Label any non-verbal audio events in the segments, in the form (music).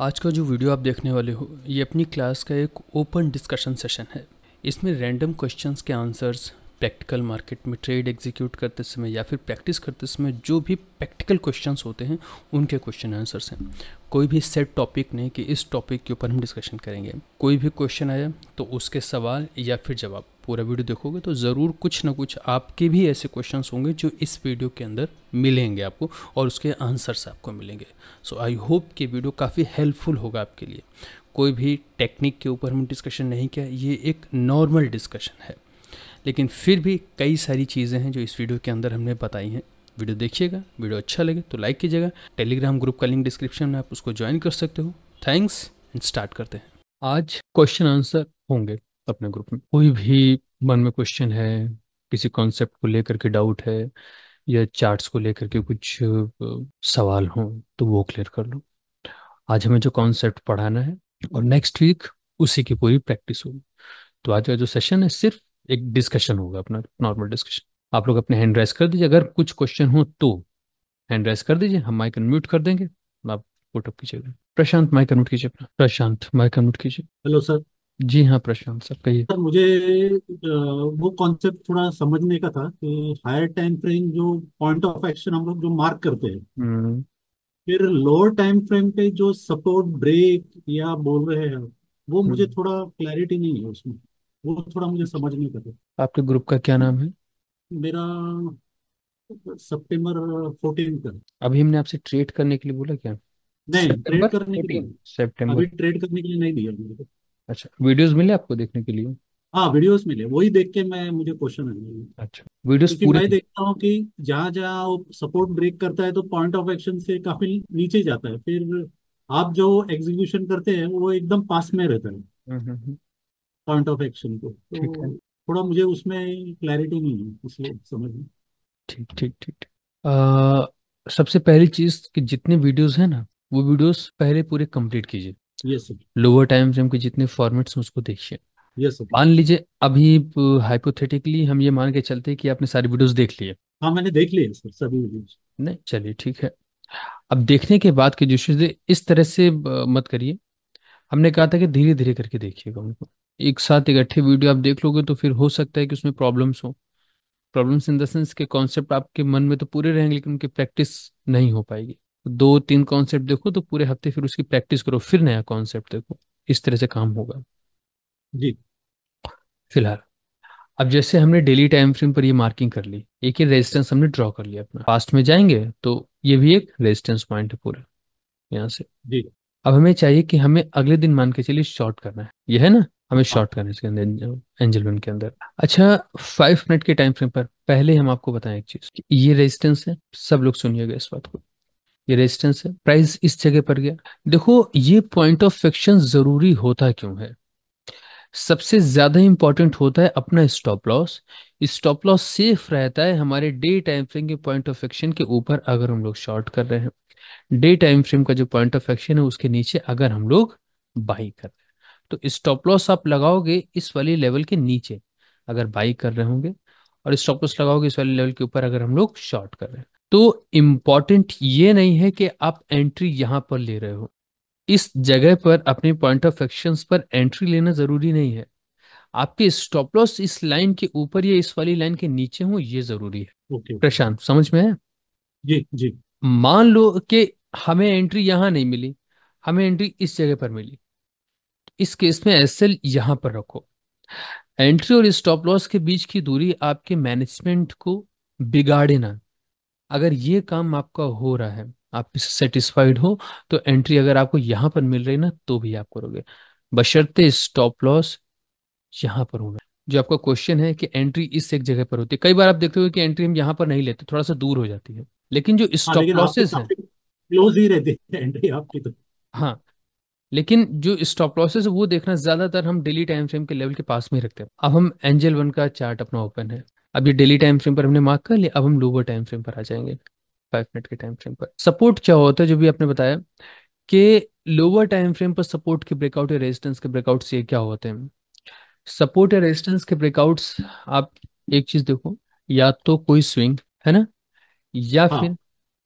आज का जो वीडियो आप देखने वाले हो ये अपनी क्लास का एक ओपन डिस्कशन सेशन है इसमें रैंडम क्वेश्चंस के आंसर्स प्रैक्टिकल मार्केट में ट्रेड एग्जीक्यूट करते समय या फिर प्रैक्टिस करते समय जो भी प्रैक्टिकल क्वेश्चंस होते हैं उनके क्वेश्चन आंसर्स हैं कोई भी सेट टॉपिक नहीं कि इस टॉपिक के ऊपर हम डिस्कशन करेंगे कोई भी क्वेश्चन आया तो उसके सवाल या फिर जवाब पूरा वीडियो देखोगे तो ज़रूर कुछ ना कुछ आपके भी ऐसे क्वेश्चन होंगे जो इस वीडियो के अंदर मिलेंगे आपको और उसके आंसर्स आपको मिलेंगे सो आई होप कि वीडियो काफ़ी हेल्पफुल होगा आपके लिए कोई भी टेक्निक के ऊपर हमने डिस्कशन नहीं किया ये एक नॉर्मल डिस्कशन है लेकिन फिर भी कई सारी चीज़ें हैं जो इस वीडियो के अंदर हमने बताई हैं वीडियो देखिएगा वीडियो अच्छा लगे तो लाइक कीजिएगा टेलीग्राम ग्रुप का लिंक डिस्क्रिप्शन में आप उसको ज्वाइन कर सकते हो थैंक्स एंड स्टार्ट करते हैं आज क्वेश्चन आंसर होंगे अपने ग्रुप में कोई भी मन में क्वेश्चन है किसी कॉन्सेप्ट को लेकर के डाउट है या चार्ट्स को लेकर के कुछ सवाल हो तो वो क्लियर कर लो आज हमें जो कॉन्सेप्ट पढ़ाना है और नेक्स्ट वीक उसी की पूरी प्रैक्टिस होगी तो आज का जो सेशन है सिर्फ एक डिस्कशन होगा अपना नॉर्मल डिस्कशन आप लोग अपने हैंड रेस कर दीजिए अगर कुछ क्वेश्चन हो तो हैंड रेस कर दीजिए हम माइक अनम्यूट कर देंगे आप फोटो कीजिएगा प्रशांत माइक अनम्यूट कीजिए अपना प्रशांत माइक अनम्यूट कीजिए हेलो सर जी हाँ प्रशांत सर कहिए सर मुझे वो कॉन्सेप्ट थोड़ा समझने का था कि हायर टाइम फ्रेम जो पॉइंट ऑफ एक्शन हम लोग जो मार्क करते हैं हम्म फिर लोअर टाइम फ्रेम पे जो सपोर्ट ब्रेक या बोल रहे हैं वो मुझे हम्म। थोड़ा क्लैरिटी नहीं है उसमें वो थोड़ा मुझे समझ नहीं पता आपके ग्रुप का क्या नाम है मेरा सितंबर फोर्टीन का अभी हमने आपसे ट्रेड करने के लिए बोला क्या नहीं ट्रेड सितंबर करने के लिए फोर्टीन सितंबर अभी ट्रेड करने के लिए नहीं दिया मेरे को अच्छा वीडियोस मिले आपको देखने के लिए हाँ वीडियोस मिले वही देख के मैं मुझे क्वेश्चन है अच्छा वीडियोस क्योंकि पूरे मैं देखता हूँ कि जहाँ जहाँ वो सपोर्ट ब्रेक करता है तो पॉइंट ऑफ एक्शन से काफी नीचे जाता है फिर आप जो एग्जीक्यूशन करते हैं वो एकदम पास में रहता है पॉइंट ऑफ एक्शन को तो थोड़ा मुझे उसमें क्लैरिटी नहीं है इसलिए समझ में ठीक ठीक ठीक सबसे पहली चीज कि जितने वीडियोस हैं ना वो वीडियोस पहले पूरे कंप्लीट कीजिए यस लोअर टाइम फ्रेम के जितने फॉर्मेट्स हैं उसको देखिए यस मान लीजिए अभी हाइपोथेटिकली हम ये मान के चलते हैं कि आपने सारी वीडियोस देख लिए हाँ मैंने देख लिए सर सभी वीडियोस नहीं चलिए ठीक है अब देखने के बाद के जो इस तरह से मत करिए हमने कहा था कि धीरे धीरे करके देखिएगा उनको एक साथ इकट्ठे वीडियो आप देख लोगे तो फिर हो सकता है कि उसमें प्रॉब्लम्स हो प्रॉब्लम्स इन द सेंस के कॉन्सेप्ट आपके मन में तो पूरे रहेंगे लेकिन उनकी प्रैक्टिस नहीं हो पाएगी दो तीन कॉन्सेप्ट देखो तो पूरे हफ्ते फिर उसकी प्रैक्टिस करो फिर नया कॉन्सेप्ट देखो इस तरह से काम होगा जी फिलहाल अब जैसे हमने डेली टाइम फ्रेम पर ये मार्किंग कर ली एक ही रेजिस्टेंस हमने ड्रॉ कर लिया अपना फास्ट में जाएंगे तो ये भी एक रेजिस्टेंस पॉइंट है पूरा यहाँ से जी अब हमें चाहिए कि हमें अगले दिन मान के चलिए शॉर्ट करना है यह है ना हमें शॉर्ट हाँ। करना है इसके अंदर एंजलमेंट के अंदर अच्छा फाइव मिनट के टाइम फ्रेम पर पहले हम आपको बताएं एक चीज ये रेजिस्टेंस है सब लोग सुनिएगा इस बात को ये रेजिस्टेंस है प्राइस इस जगह पर गया देखो ये पॉइंट ऑफ फ्रिक्शन जरूरी होता क्यों है सबसे ज्यादा इंपॉर्टेंट होता है अपना stop loss stop loss safe रहता है हमारे डे टाइम फ्रेम के पॉइंट ऑफ एक्शन के ऊपर अगर हम लोग शॉर्ट कर रहे हैं डे टाइम फ्रेम का जो पॉइंट ऑफ एक्शन है उसके नीचे अगर हम लोग बाई कर रहे हैं तो स्टॉप लॉस आप लगाओगे इस वाली लेवल के नीचे अगर बाई कर रहे होंगे और स्टॉप लॉस लगाओगे इस वाले लेवल के ऊपर अगर हम लोग शॉर्ट कर रहे हैं तो इम्पॉर्टेंट ये नहीं है कि आप एंट्री यहाँ पर ले रहे हो इस जगह पर अपने पॉइंट ऑफ एक्शन पर एंट्री लेना जरूरी नहीं है आपके स्टॉप लॉस इस लाइन के ऊपर या इस वाली लाइन के नीचे हो ये जरूरी है okay. प्रशांत समझ में है जी जी मान लो कि हमें एंट्री यहाँ नहीं मिली हमें एंट्री इस जगह पर मिली इस केस में एस एल यहाँ पर रखो एंट्री और स्टॉप लॉस के बीच की दूरी आपके मैनेजमेंट को बिगाड़े ना अगर ये काम आपका हो रहा है आप इससे सेटिस्फाइड हो तो एंट्री अगर आपको यहां पर मिल रही ना तो भी आप करोगे बशर्ते स्टॉप लॉस यहां पर होना जो आपका क्वेश्चन है कि एंट्री इस एक जगह पर होती है कई बार आप देखते हो कि एंट्री हम यहाँ पर नहीं लेते थोड़ा सा दूर हो जाती है लेकिन जो स्टॉप लॉसेस है क्लोज ही रहते हैं एंट्री आपकी तो हाँ लेकिन जो स्टॉप लॉसेस वो देखना ज्यादातर हम डेली टाइम फ्रेम के लेवल के पास में रखते हैं अब हम एंजल वन का चार्ट अपना ओपन है अब ये डेली टाइम फ्रेम पर हमने मार्क कर लिया अब हम लोअर टाइम फ्रेम पर आ जाएंगे फाइव मिनट के टाइम फ्रेम पर सपोर्ट क्या होता है जो भी आपने बताया कि लोअर टाइम फ्रेम पर सपोर्ट के ब्रेकआउट या रेजिस्टेंस के ब्रेकआउट ये क्या होते हैं सपोर्ट या रेजिस्टेंस के ब्रेकआउट्स आप एक चीज देखो या तो कोई स्विंग है ना या हाँ। फिर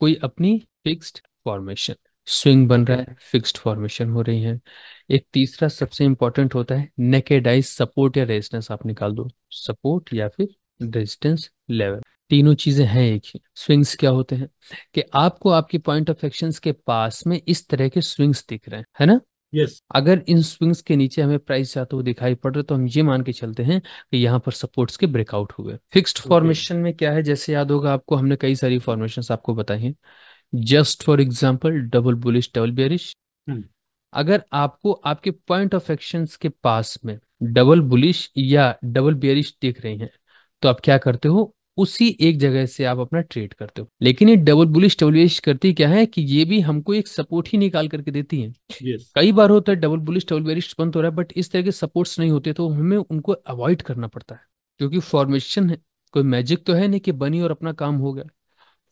कोई अपनी फिक्स्ड फॉर्मेशन स्विंग बन रहा है फिक्स्ड फॉर्मेशन हो रही है एक तीसरा सबसे इंपॉर्टेंट होता है नेकेडाइज सपोर्ट या रेजिस्टेंस आप निकाल दो सपोर्ट या फिर रेजिस्टेंस लेवल तीनों चीजें हैं एक ही स्विंग्स क्या होते हैं कि आपको आपके पॉइंट ऑफ एक्शन के पास में इस तरह के स्विंग्स दिख रहे हैं है ना यस yes. अगर इन स्विंग्स के नीचे हमें प्राइस जाते हुए दिखाई पड़ रहा तो हम ये मान के चलते हैं कि यहाँ पर सपोर्ट्स के ब्रेकआउट हुए फिक्स्ड फॉर्मेशन okay. में क्या है जैसे याद होगा आपको हमने कई सारी फॉर्मेशन आपको बताई हैं just for example double bullish double bearish अगर आपको आपके पॉइंट ऑफ एक्शन के पास में डबल बुलिश या डबल बेरिश दिख रही है तो आप क्या करते हो उसी एक जगह से आप अपना ट्रेड करते हो लेकिन ये डबल बुलिश डबल करती क्या है कि ये भी हमको एक सपोर्ट ही निकाल करके देती है yes. कई बार होता है डबल बुलिश डबल बंद हो रहा है बट इस तरह के सपोर्ट्स नहीं होते तो हमें उनको अवॉइड करना पड़ता है क्योंकि फॉर्मेशन कोई मैजिक तो है नहीं कि बनी और अपना काम हो गया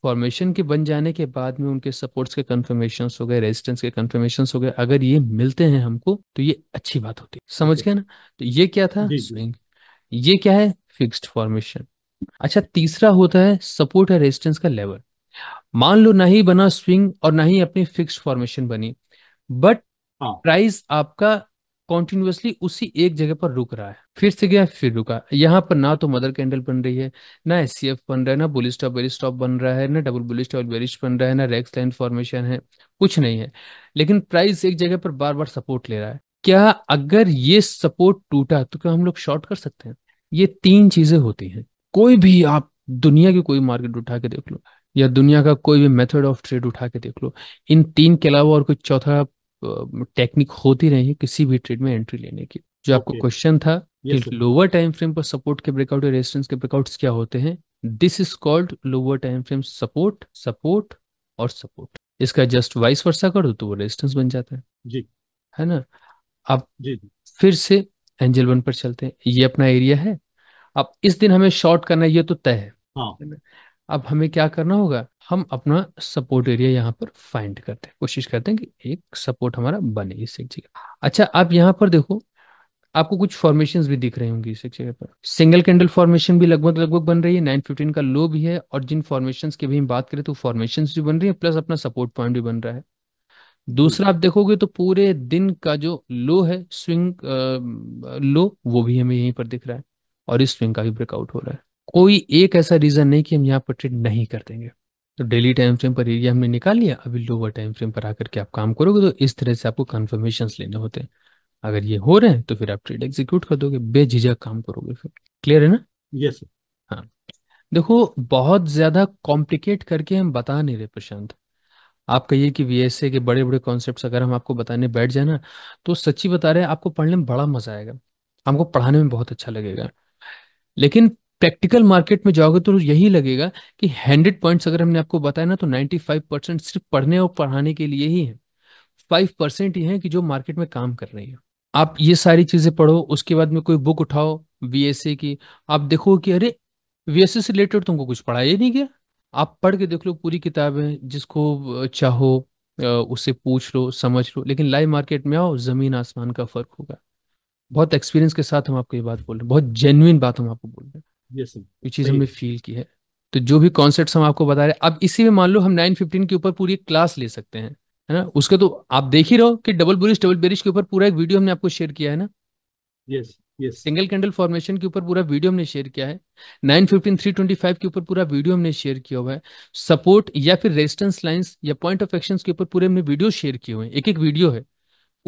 फॉर्मेशन के बन जाने के बाद में उनके सपोर्ट्स के कन्फर्मेशन हो गए रेजिस्टेंस के कन्फर्मेशन हो गए अगर ये मिलते हैं हमको तो ये अच्छी बात होती है समझ गया ना तो ये क्या था स्विंग ये क्या है फिक्स्ड फॉर्मेशन अच्छा तीसरा होता है सपोर्ट या रेजिस्टेंस का लेवल मान लो ना ही बना स्विंग और ना ही अपनी फिक्स्ड फॉर्मेशन बनी बट प्राइस हाँ। आपका कॉन्टिन्यूसली उसी एक जगह पर रुक रहा है फिर से गया फिर रुका यहाँ पर ना तो मदर कैंडल बन रही है ना एस बन रहा है ना बुलिस टॉप बेरिस टॉप बन रहा है ना डबल बुलिस टॉप बेरिस बन रहा है ना रेक्स लाइन फॉर्मेशन है कुछ नहीं है लेकिन प्राइस एक जगह पर बार बार सपोर्ट ले रहा है क्या अगर ये सपोर्ट टूटा तो क्या हम लोग शॉर्ट कर सकते हैं ये तीन चीजें होती हैं कोई भी आप दुनिया की कोई मार्केट उठा के देख लो या दुनिया का कोई भी मेथड ऑफ ट्रेड उठा के देख लो इन तीन के अलावा और कोई चौथा टेक्निक होती नहीं है किसी भी ट्रेड में एंट्री लेने की जो आपको क्वेश्चन था कि लोअर टाइम फ्रेम पर सपोर्ट के ब्रेकआउट या रेजिस्टेंस के ब्रेकआउट्स क्या होते हैं this is called lower time frame support support और सपोर्ट इसका जस्ट वाइस वर्षा कर दो तो वो रेजिस्टेंस बन जाता है जी है ना अब जी, जी. फिर से एंजल वन पर चलते हैं ये अपना एरिया है अब इस दिन हमें शॉर्ट करना है ये तो तय है हाँ। अब हमें क्या करना होगा हम अपना सपोर्ट एरिया यहाँ पर फाइंड करते हैं कोशिश करते हैं कि एक सपोर्ट हमारा बने इस एक जगह अच्छा आप यहाँ पर देखो आपको कुछ फॉर्मेशन भी दिख रही होंगी इस एक जगह पर सिंगल कैंडल फॉर्मेशन भी लगभग लगभग बन रही है नाइन फिफ्टीन का लो भी है और जिन फॉर्मेशन की भी हम बात करें तो फॉर्मेशन भी बन रही है प्लस अपना सपोर्ट पॉइंट भी बन रहा है दूसरा आप देखोगे तो पूरे दिन का जो लो है स्विंग आ, लो वो भी हमें यहीं पर दिख रहा है और इस स्विंग का भी ब्रेकआउट हो रहा है कोई एक ऐसा रीजन नहीं कि हम यहाँ पर ट्रेड नहीं कर देंगे तो डेली टाइम फ्रेम पर एरिया हमने निकाल लिया अभी लोअर टाइम फ्रेम पर आकर के आप काम करोगे तो इस तरह से आपको कन्फर्मेशन लेने होते हैं अगर ये हो रहे हैं तो फिर आप ट्रेड एग्जीक्यूट कर दोगे बेझिझक काम करोगे फिर क्लियर है ना यस हाँ देखो बहुत ज्यादा कॉम्प्लिकेट करके हम बता नहीं रहे प्रशांत आप कहिए कि वी के बड़े बड़े कॉन्सेप्ट अगर हम आपको बताने बैठ जाए ना तो सच्ची बता रहे हैं आपको पढ़ने में बड़ा मजा आएगा हमको पढ़ाने में बहुत अच्छा लगेगा लेकिन प्रैक्टिकल मार्केट में जाओगे तो यही लगेगा कि हंड्रेड पॉइंट्स अगर हमने आपको बताया ना तो नाइन्टी फाइव परसेंट सिर्फ पढ़ने और पढ़ाने के लिए ही है फाइव परसेंट ही है कि जो मार्केट में काम कर रही है आप ये सारी चीजें पढ़ो उसके बाद में कोई बुक उठाओ वीएसए की आप देखो कि अरे वीएसए से रिलेटेड तुमको कुछ पढ़ाया ही नहीं गया आप पढ़ के देख लो पूरी किताब है जिसको चाहो उससे पूछ लो समझ लो लेकिन लाइव मार्केट में आओ जमीन आसमान का फर्क होगा बहुत एक्सपीरियंस के साथ हम आपको ये बात बोल रहे हैं बहुत जेन्युन बात हम आपको बोल रहे हैं ये चीज़ हमने फील की है तो जो भी कॉन्सेप्ट हम आपको बता रहे हैं अब इसी में मान लो हम नाइन फिफ्टीन के ऊपर पूरी एक क्लास ले सकते हैं है ना उसके तो आप देख ही रहो कि डबल बुरिश डबल बेरिश के ऊपर पूरा एक वीडियो हमने आपको शेयर किया है ना yes yes. Single candle formation के ऊपर पूरा वीडियो हमने शेयर किया है nine fifteen three twenty five के ऊपर पूरा वीडियो हमने शेयर किया हुआ है सपोर्ट या फिर रेजिस्टेंस लाइंस या पॉइंट ऑफ एक्शन के ऊपर पूरे हमने वीडियो शेयर किए हुए हैं एक एक वीडियो है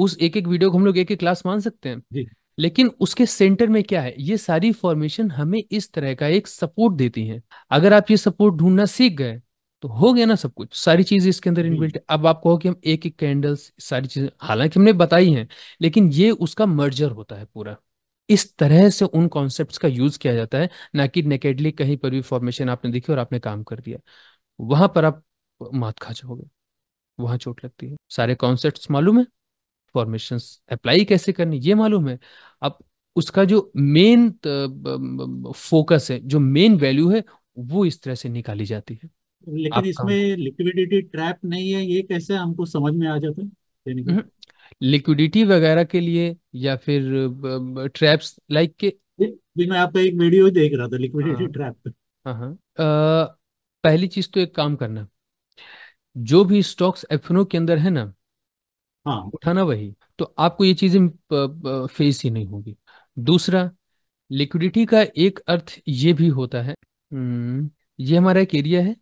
उस एक एक वीडियो को हम लोग एक एक क्लास मान सकते हैं लेकिन उसके सेंटर में क्या है ये सारी फॉर्मेशन हमें इस तरह का एक सपोर्ट देती है अगर आप ये सपोर्ट ढूंढना सीख गए तो हो गया ना सब कुछ सारी चीजें इसके अंदर इनबिल्ट है अब आप कहो कि हम एक एक कैंडल्स सारी चीजें हालांकि हमने बताई हैं लेकिन ये उसका मर्जर होता है पूरा इस तरह से उन कॉन्सेप्ट्स का यूज किया जाता है ना कि नेकेडली कहीं पर भी फॉर्मेशन आपने देखी और आपने काम कर दिया वहां पर आप मात खा जाओगे वहां चोट लगती है सारे कॉन्सेप्ट मालूम है फॉर्मेशन अप्लाई कैसे करनी ये मालूम है अब उसका जो मेन फोकस है जो मेन वैल्यू है वो इस तरह से निकाली जाती है लेकिन इसमें लिक्विडिटी ट्रैप नहीं है ये कैसे हमको समझ में आ जाता है हम्म। लिक्विडिटी वगैरह के लिए या फिर ट्रैप्स लाइक के भी मैं आपका एक वीडियो देख रहा था लिक्विडिटी ट्रैप हाँ, हाँ, हाँ। पहली चीज तो एक काम करना जो भी स्टॉक्स एफनो के अंदर है ना हाँ उठाना वही तो आपको ये चीजें फेस ही नहीं होगी दूसरा लिक्विडिटी का एक अर्थ ये भी होता है हम्म, ये हमारा एक एरिया है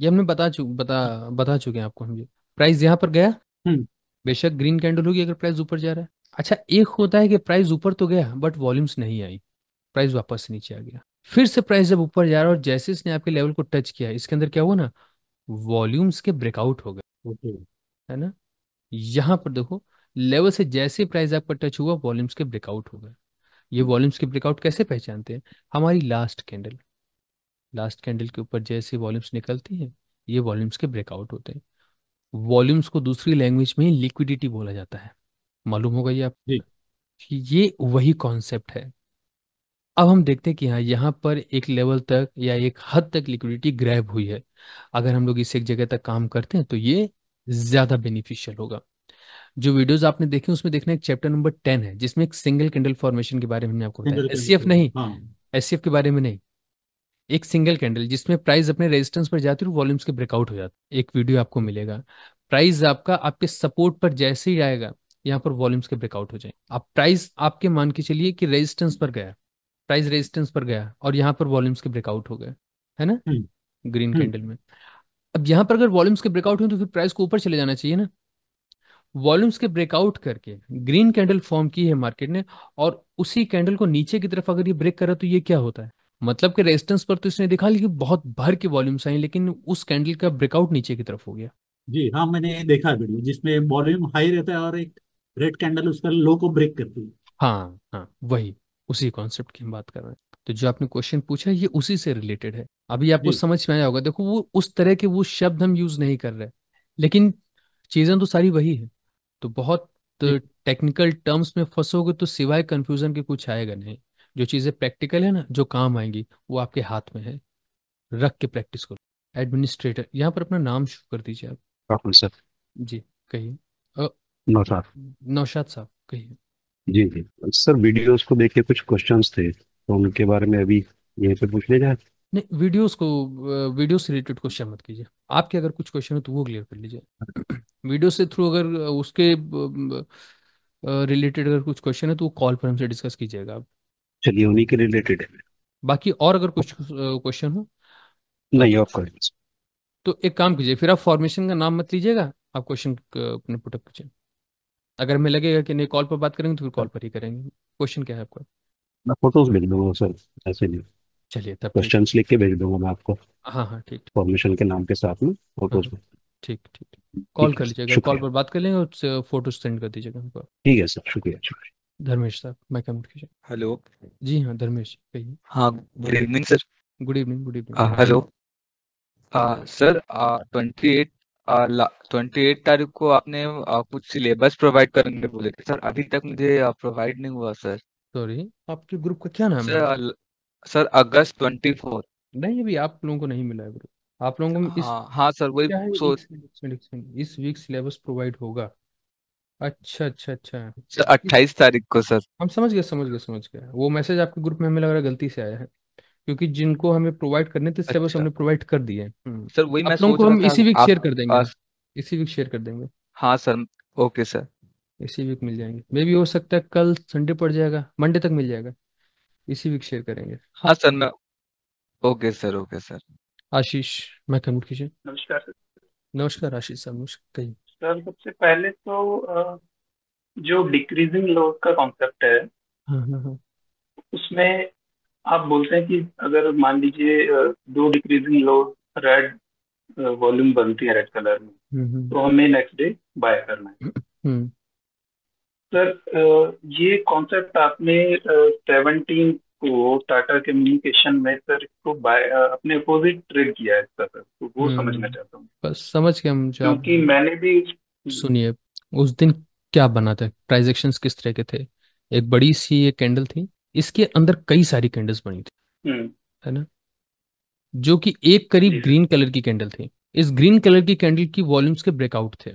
ये हमने बता चु बता बता चुके हैं आपको हम ये प्राइस यहाँ पर गया हम्म। बेशक ग्रीन कैंडल होगी अगर प्राइस ऊपर जा रहा है अच्छा एक होता है कि प्राइस ऊपर तो गया बट वॉल्यूम्स नहीं आई प्राइस वापस नीचे आ गया फिर से प्राइस जब ऊपर जा रहा है और जैसे इसने आपके लेवल को टच किया इसके अंदर क्या हुआ ना वॉल्यूम्स के ब्रेकआउट हो गए है ना यहाँ पर देखो लेवल से जैसे प्राइस आपका टच हुआ वॉल्यूम्स के ब्रेकआउट हो गए ये वॉल्यूम्स के ब्रेकआउट कैसे पहचानते हैं हमारी लास्ट कैंडल लास्ट कैंडल के ऊपर जैसे वॉल्यूम्स निकलती हैं ये वॉल्यूम्स के ब्रेकआउट होते हैं वॉल्यूम्स को दूसरी लैंग्वेज में लिक्विडिटी बोला जाता है मालूम होगा ये आप ये वही कॉन्सेप्ट है अब हम देखते हैं कि हाँ यहाँ पर एक लेवल तक या एक हद तक लिक्विडिटी ग्रैब हुई है अगर हम लोग इसे एक जगह तक काम करते हैं तो ये ज़्यादा बेनिफिशियल होगा जो वीडियोस आपने देखे उसमें देखना एक चैप्टर नंबर टेन है जिसमें एक सिंगल कैंडल फॉर्मेशन के बारे में आपको बताया एस नहीं हाँ। एस एफ के बारे में नहीं एक सिंगल कैंडल जिसमें प्राइस अपने रेजिस्टेंस पर जाती है वॉल्यूम्स के ब्रेकआउट हो जाते एक वीडियो आपको मिलेगा प्राइस आपका आपके सपोर्ट पर जैसे ही आएगा यहाँ पर वॉल्यूम्स के ब्रेकआउट हो जाए आप प्राइस आपके मान के चलिए कि रेजिस्टेंस पर गया प्राइस रेजिस्टेंस पर गया और यहाँ पर वॉल्यूम्स के ब्रेकआउट हो गए है ना ग्रीन हम्म। कैंडल हम्म। में अब यहाँ पर अगर वॉल्यूम्स के ब्रेकआउट हुए तो फिर प्राइस को ऊपर चले जाना चाहिए ना वॉल्यूम्स के ब्रेकआउट करके ग्रीन कैंडल फॉर्म की है मार्केट ने और उसी कैंडल को नीचे की तरफ अगर ये ब्रेक करा तो ये क्या होता है मतलब कि रेजिस्टेंस पर तो इसने दिखा लेकिन बहुत भर के वॉल्यूम्स आई लेकिन उस कैंडल का ब्रेकआउट नीचे की तरफ हो गया जी हाँ मैंने देखा वीडियो जिसमें वॉल्यूम हाई रहता है और एक रेड कैंडल उसका लो को ब्रेक करती है हाँ हाँ वही उसी कॉन्सेप्ट की हम बात कर रहे हैं तो जो आपने क्वेश्चन पूछा ये उसी से रिलेटेड है अभी आपको समझ में आया होगा देखो वो उस तरह के वो शब्द हम यूज नहीं कर रहे लेकिन चीजें तो सारी वही है तो बहुत टेक्निकल टर्म्स में फंसोगे तो सिवाय कंफ्यूजन के कुछ आएगा नहीं जो चीज़ें प्रैक्टिकल है ना जो काम आएंगी वो आपके हाथ में है रख के प्रैक्टिस करो एडमिनिस्ट्रेटर यहाँ पर अपना नाम शुरू कर दीजिए आप सर जी कहिए नौशाद नौशाद साहब कहिए जी जी सर वीडियोस को देख के कुछ क्वेश्चंस थे तो उनके बारे में अभी यहीं पे पूछ लिया जाए नहीं वीडियोस को वीडियो से रिलेटेड क्वेश्चन मत कीजिए आपके अगर कुछ क्वेश्चन है तो वो क्लियर कर लीजिए वीडियो से थ्रू अगर उसके रिलेटेड अगर कुछ क्वेश्चन है तो वो कॉल पर हमसे डिस्कस कीजिएगा आप चलिए उन्हीं के रिलेटेड है बाकी और अगर कुछ क्वेश्चन हो नहीं ऑफ कर तो एक काम कीजिए फिर आप फॉर्मेशन का नाम मत लीजिएगा आप क्वेश्चन अपने पुटअप कीजिए अगर हमें लगेगा कि नहीं कॉल पर बात करेंगे तो फिर कॉल पर ही करेंगे क्वेश्चन क्या है आपका मैं फोटोज भेज दूंगा सर ऐसे नहीं चलिए तब क्वेश्चंस लिख के भेज दूंगा मैं आपको हाँ हाँ ठीक फॉर्मेशन के नाम के साथ में फोटोज हाँ, हाँ। ठीक ठीक कॉल कर लीजिएगा कॉल पर बात कर लेंगे और फोटोज सेंड कर दीजिएगा हमको ठीक है सर शुक्रिया शुक्रिया धर्मेश साहब मैं कम्युनिकेशन हेलो जी हाँ धर्मेश कहिए हाँ good evening sir good evening good evening hello sir twenty eight twenty eight तारीख को आपने uh, कुछ सिलेबस प्रोवाइड करेंगे बोले थे सर अभी तक मुझे प्रोवाइड नहीं हुआ सर सॉरी आपके ग्रुप का क्या नाम सर, है uh, sir August twenty four नहीं अभी आप लोगों को नहीं मिला है ग्रुप आप लोगों को इस हाँ, हाँ सर वही क्या है सो इस वीक सिलेबस प्रोवाइड होगा अच्छा अच्छा अच्छा अट्ठाईस तारीख को सर हम समझ गए समझ गए समझ गए वो मैसेज आपके ग्रुप में हमें लग रहा है गलती से आया है क्योंकि जिनको हमें प्रोवाइड करने थे सिलेबस अच्छा। हमने प्रोवाइड कर दिए हम्म, सर वही मैं आप सोच को हम था इसी वीक शेयर कर देंगे इसी वीक शेयर कर देंगे हाँ सर ओके सर इसी वीक मिल जाएंगे मे बी हो सकता है कल संडे पड़ जाएगा मंडे तक मिल जाएगा इसी वीक शेयर करेंगे हाँ सर ना okay sir okay sir Ashish मैं कम्युनिकेशन नमस्कार सर नमस्कार आशीष सर नमस्कार सर सबसे पहले तो जो डिक्रीजिंग लोड का कॉन्सेप्ट है हम्म, हम्म, हम्म। उसमें आप बोलते हैं कि अगर मान लीजिए दो डिक्रीजिंग लोड रेड वॉल्यूम बनती है रेड कलर में तो हमें नेक्स्ट डे बाय करना है (clears throat) सर ये कॉन्सेप्ट आपने सेवनटीन को टाटा कम्युनिकेशन में सर इसको अपने अपोजिट ट्रेड किया है इसका सर तो वो हम्म। समझना चाहता हूँ बस समझ गया मुझे क्योंकि मैंने भी सुनिए उस दिन क्या बना था ट्रांजेक्शन्स किस तरह के थे एक बड़ी सी ये कैंडल थी इसके अंदर कई सारी कैंडल्स बनी थी हम्म। है ना जो कि एक करीब ग्रीन कलर की कैंडल थी इस ग्रीन कलर की कैंडल की वॉल्यूम्स के ब्रेकआउट थे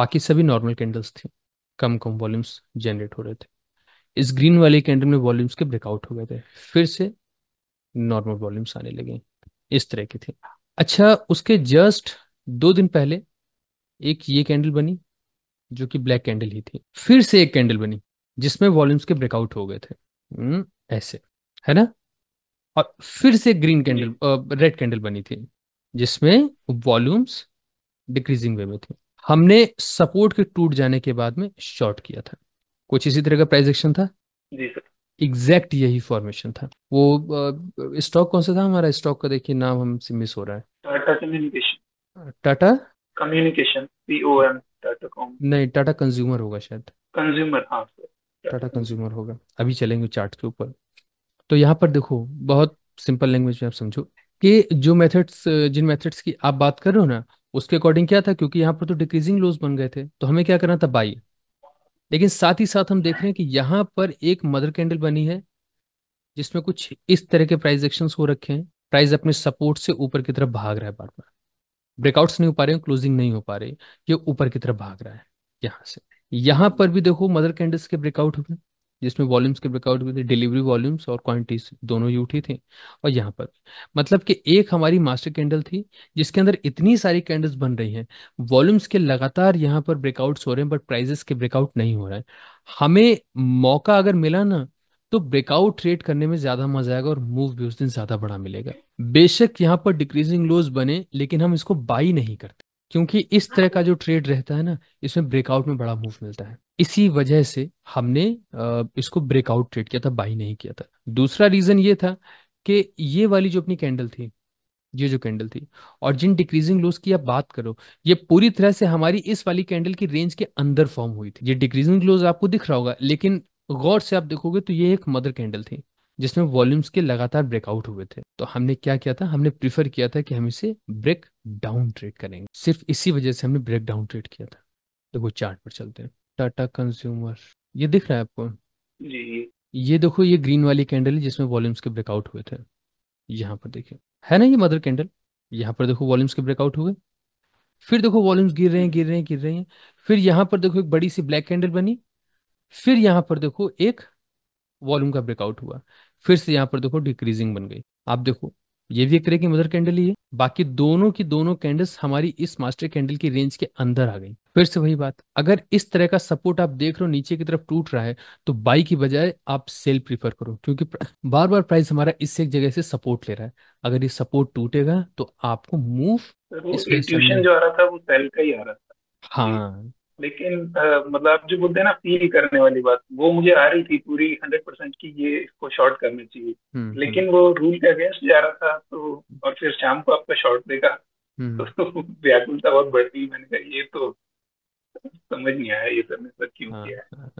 बाकी सभी नॉर्मल कैंडल्स थी कम कम वॉल्यूम्स जनरेट हो रहे थे इस ग्रीन वाले कैंडल में वॉल्यूम्स के ब्रेकआउट हो गए थे फिर से नॉर्मल वॉल्यूम्स आने लगे इस तरह के थे अच्छा उसके जस्ट दो दिन पहले एक ये कैंडल बनी जो कि ब्लैक कैंडल ही थी फिर से एक कैंडल बनी जिसमें वॉल्यूम्स के ब्रेकआउट हो गए थे हम्म, ऐसे है ना और फिर से ग्रीन कैंडल रेड कैंडल बनी थी जिसमें वॉल्यूम्स डिक्रीजिंग वे में थे हमने सपोर्ट के टूट जाने के बाद में शॉर्ट किया था कुछ इसी तरह का प्राइस एक्शन था एग्जैक्ट यही फॉर्मेशन था वो स्टॉक कौन सा था हमारा स्टॉक का देखिए नाम हमसे मिस हो रहा है Tata communication Tata communication POM Tata com नहीं टाटा कंज्यूमर होगा शायद कंज्यूमर हाँ टाटा कंज्यूमर होगा अभी चलेंगे चार्ट के ऊपर तो यहाँ पर देखो बहुत सिंपल लैंग्वेज में आप समझो कि जो मेथड्स जिन मेथड्स की आप बात कर रहे हो ना उसके अकॉर्डिंग क्या था क्योंकि यहाँ पर तो डिक्रीजिंग लोज बन गए थे तो हमें क्या करना था बाई लेकिन साथ ही साथ हम देख रहे हैं कि यहाँ पर एक मदर कैंडल बनी है जिसमें कुछ इस तरह के प्राइस एक्शन हो रखे हैं प्राइस अपने सपोर्ट से ऊपर की तरफ भाग रहा है बार बार ब्रेकआउट्स नहीं हो पा रहे हैं क्लोजिंग नहीं हो पा रही ये ऊपर की तरफ भाग रहा है यहाँ से यहाँ पर भी देखो मदर कैंडल्स के ब्रेकआउट हुए जिसमें वॉल्यूम्स के ब्रेकआउट हुए थे डिलीवरी वॉल्यूम्स और क्वांटिटीज दोनों ही उठी थे और यहाँ पर मतलब कि एक हमारी मास्टर कैंडल थी जिसके अंदर इतनी सारी कैंडल्स बन रही हैं वॉल्यूम्स के लगातार यहाँ पर ब्रेकआउट्स हो रहे हैं बट प्राइजेस के ब्रेकआउट नहीं हो रहे हैं हमें मौका अगर मिला ना तो ब्रेकआउट ट्रेड करने में ज्यादा मजा आएगा और मूव भी उस दिन ज्यादा बड़ा मिलेगा बेशक यहाँ पर डिक्रीजिंग लोज बने लेकिन हम इसको बाई नहीं करते क्योंकि इस तरह हाँ। का जो ट्रेड रहता है ना इसमें ब्रेकआउट में बड़ा मूव मिलता है इसी वजह से हमने इसको ब्रेकआउट ट्रेड किया था बाई नहीं किया था दूसरा रीजन ये था कि ये वाली जो अपनी कैंडल थी ये जो कैंडल थी और जिन डिक्रीजिंग लोस की आप बात करो ये पूरी तरह से हमारी इस वाली कैंडल की रेंज के अंदर फॉर्म हुई थी ये डिक्रीजिंग लोज आपको दिख रहा होगा लेकिन गौर से आप देखोगे तो ये एक मदर कैंडल थी जिसमें वॉल्यूम्स के लगातार ब्रेकआउट हुए थे तो हमने क्या किया था हमने प्रीफर किया था कि हम इसे ब्रेक डाउन ट्रेड करेंगे सिर्फ इसी वजह से हमने ब्रेक डाउन ट्रेड किया था तो वो चार्ट पर चलते हैं टाटा कंज्यूमर ये दिख रहा है आपको जी ये देखो ये ग्रीन वाली कैंडल है जिसमें वॉल्यूम्स के ब्रेकआउट हुए थे यहाँ पर देखिए है ना ये मदर कैंडल यहाँ पर देखो वॉल्यूम्स के ब्रेकआउट हुए फिर देखो वॉल्यूम्स गिर रहे हैं गिर रहे हैं गिर रहे हैं फिर यहाँ पर देखो एक बड़ी सी ब्लैक कैंडल बनी फिर यहाँ पर देखो एक वॉल्यूम का ब्रेकआउट हुआ फिर से यहाँ पर देखो डिक्रीजिंग बन गई आप देखो ये भी एक तरह की मदर कैंडल ही है बाकी दोनों की दोनों कैंडल्स हमारी इस मास्टर कैंडल की रेंज के अंदर आ गई फिर से वही बात अगर इस तरह का सपोर्ट आप देख रहे हो नीचे की तरफ टूट रहा है तो बाई की बजाय आप सेल प्रीफर करो क्योंकि बार बार प्राइस हमारा इससे एक जगह से सपोर्ट ले रहा है अगर ये सपोर्ट टूटेगा तो आपको मूव जो आ रहा था वो सेल का ही आ रहा था हाँ लेकिन मतलब आप जो बोलते हैं ना फील करने वाली बात वो मुझे आ रही थी पूरी हंड्रेड परसेंट की ये इसको शॉर्ट करना चाहिए हम्म, हम्म। लेकिन वो रूल के अगेंस्ट जा रहा था तो और फिर शाम को आपका शॉर्ट देगा हम्म। तो व्याकुलता बहुत बढ़ गई मैंने कहा ये तो समझ नहीं आया ये सब क्यों हाँ, किया हाँ।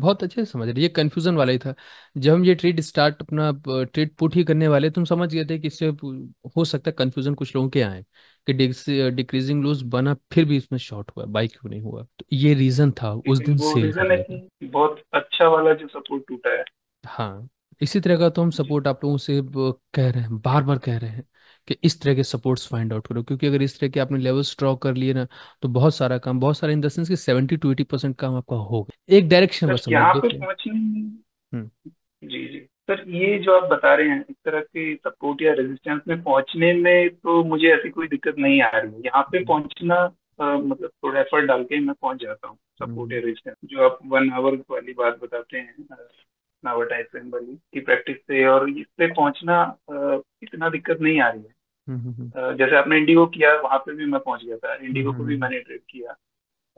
बहुत अच्छे से समझ रहे ये कंफ्यूजन वाला ही था जब हम ये ट्रेड स्टार्ट अपना ट्रेड पुट ही करने वाले तुम तो समझ गए थे कि इससे हो सकता है कंफ्यूजन कुछ लोगों के आए कि डिक्रीजिंग लूज बना फिर भी इसमें शॉर्ट हुआ बाई क्यों नहीं हुआ तो ये रीजन था उस दिन से बहुत अच्छा वाला जो सपोर्ट टूटा है हाँ इसी तरह का तो हम सपोर्ट आप लोगों से कह रहे हैं बार बार कह रहे हैं कि इस तरह के सपोर्ट्स फाइंड आउट करो क्योंकि अगर इस तरह के आपने लेवल्स ड्रॉ कर लिए ना तो बहुत सारा काम बहुत सारा इन द सेंस कि सेवेंटी टू एटी परसेंट काम आपका हो गया एक डायरेक्शन बस यहाँ पे पहुंचने हम्म। जी जी सर ये जो आप बता रहे हैं इस तरह के सपोर्ट या रेजिस्टेंस में पहुंचने में तो मुझे ऐसी कोई दिक्कत नहीं आ रही है यहाँ पे हम्म। पहुंचना मतलब थोड़ा एफर्ट डाल के मैं पहुंच जाता हूँ सपोर्ट हम्म। या रेजिस्टेंस जो आप वन आवर वाली बात बताते हैं नावाटाइज बेंगली की प्रैक्टिस से और इस पे पहुंचना इतना दिक्कत नहीं आ रही है हम्म, हम्म, हम्म। जैसे आपने इंडिगो किया वहां पे भी मैं पहुंच गया था इंडिगो को भी मैंने ट्रेड किया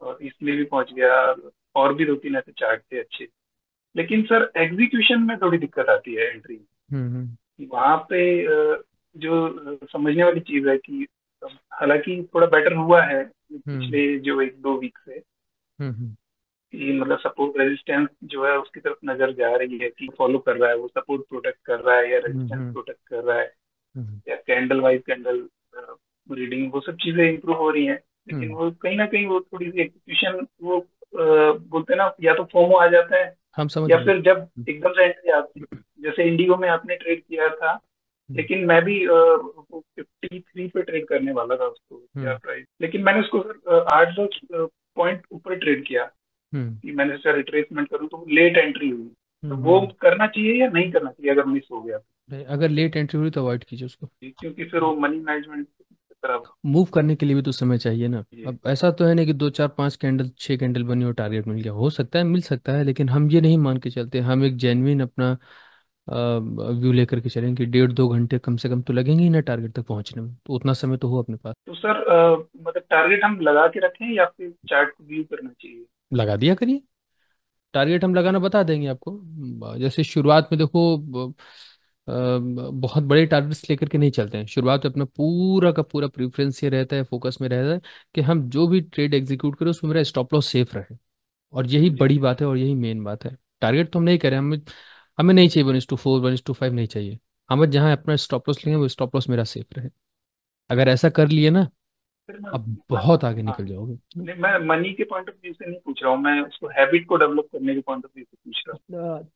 और इसमें भी पहुंच गया और भी दो तीन ऐसे चार्ट थे अच्छे लेकिन सर एग्जीक्यूशन में थोड़ी दिक्कत आती है एंट्री वहां पे जो समझने वाली चीज है कि हालांकि थोड़ा बेटर हुआ है पिछले जो एक दो वीक से कि मतलब सपोर्ट रेजिस्टेंस जो है उसकी तरफ नजर जा रही है कि फॉलो कर रहा है वो सपोर्ट प्रोटेक्ट कर रहा है या रेजिस्टेंस हम्म, प्रोटेक्ट हम्म। कर रहा है हम्म, या कैंडल वाइज कैंडल रीडिंग वो सब चीजें इंप्रूव हो रही हैं लेकिन वो कहीं ना कहीं वो थोड़ी सी एग्जीक्यूशन वो uh, बोलते हैं ना या तो फॉर्मो आ जाता है हम समझ या फिर जब एकदम से एंट्री आती है जैसे इंडिगो में आपने ट्रेड किया था लेकिन मैं भी फिफ्टी uh, थ्री पे ट्रेड करने वाला था उसको प्राइस लेकिन मैंने उसको uh, आठ सौ पॉइंट ऊपर ट्रेड किया हम्म। कि मैंने सोचा रिट्रेसमेंट करूँ तो लेट एंट्री हुई तो हम्म। वो करना चाहिए या नहीं करना चाहिए अगर मिस हो गया तो। अगर लेट एंट्री हुई तो अवॉइड कीजिए उसको क्योंकि फिर वो मनी मैनेजमेंट मूव करने के लिए भी तो समय चाहिए ना अब ऐसा तो है ना कि दो चार पांच कैंडल छह कैंडल बनी और टारगेट मिल गया हो सकता है मिल सकता है लेकिन हम ये नहीं मान के चलते हम एक जेनविन अपना व्यू लेकर के चलेंगे डेढ़ दो घंटे कम से कम तो लगेंगे ना टारगेट तक पहुंचने में तो उतना समय तो हो अपने पास तो सर आ, मतलब टारगेट हम लगा के रखें या फिर चार्ट को व्यू करना चाहिए लगा दिया करिए टारगेट हम लगाना बता देंगे आपको जैसे शुरुआत में देखो बहुत बड़े टारगेट्स लेकर के नहीं चलते हैं शुरुआत में अपना पूरा का पूरा प्रिफरेंस ये रहता है फोकस में रहता है कि हम जो भी ट्रेड एग्जीक्यूट करें उसमें मेरा स्टॉप लॉस सेफ रहे और यही बड़ी बात है और यही मेन बात है टारगेट तो हम नहीं करें हमें हमें नहीं चाहिए one is to four one is to five नहीं चाहिए हमें जहाँ अपना स्टॉप लॉस लेंगे वो स्टॉप लॉस मेरा सेफ रहे अगर ऐसा कर लिए ना अब बहुत आगे हाँ। निकल जाओगे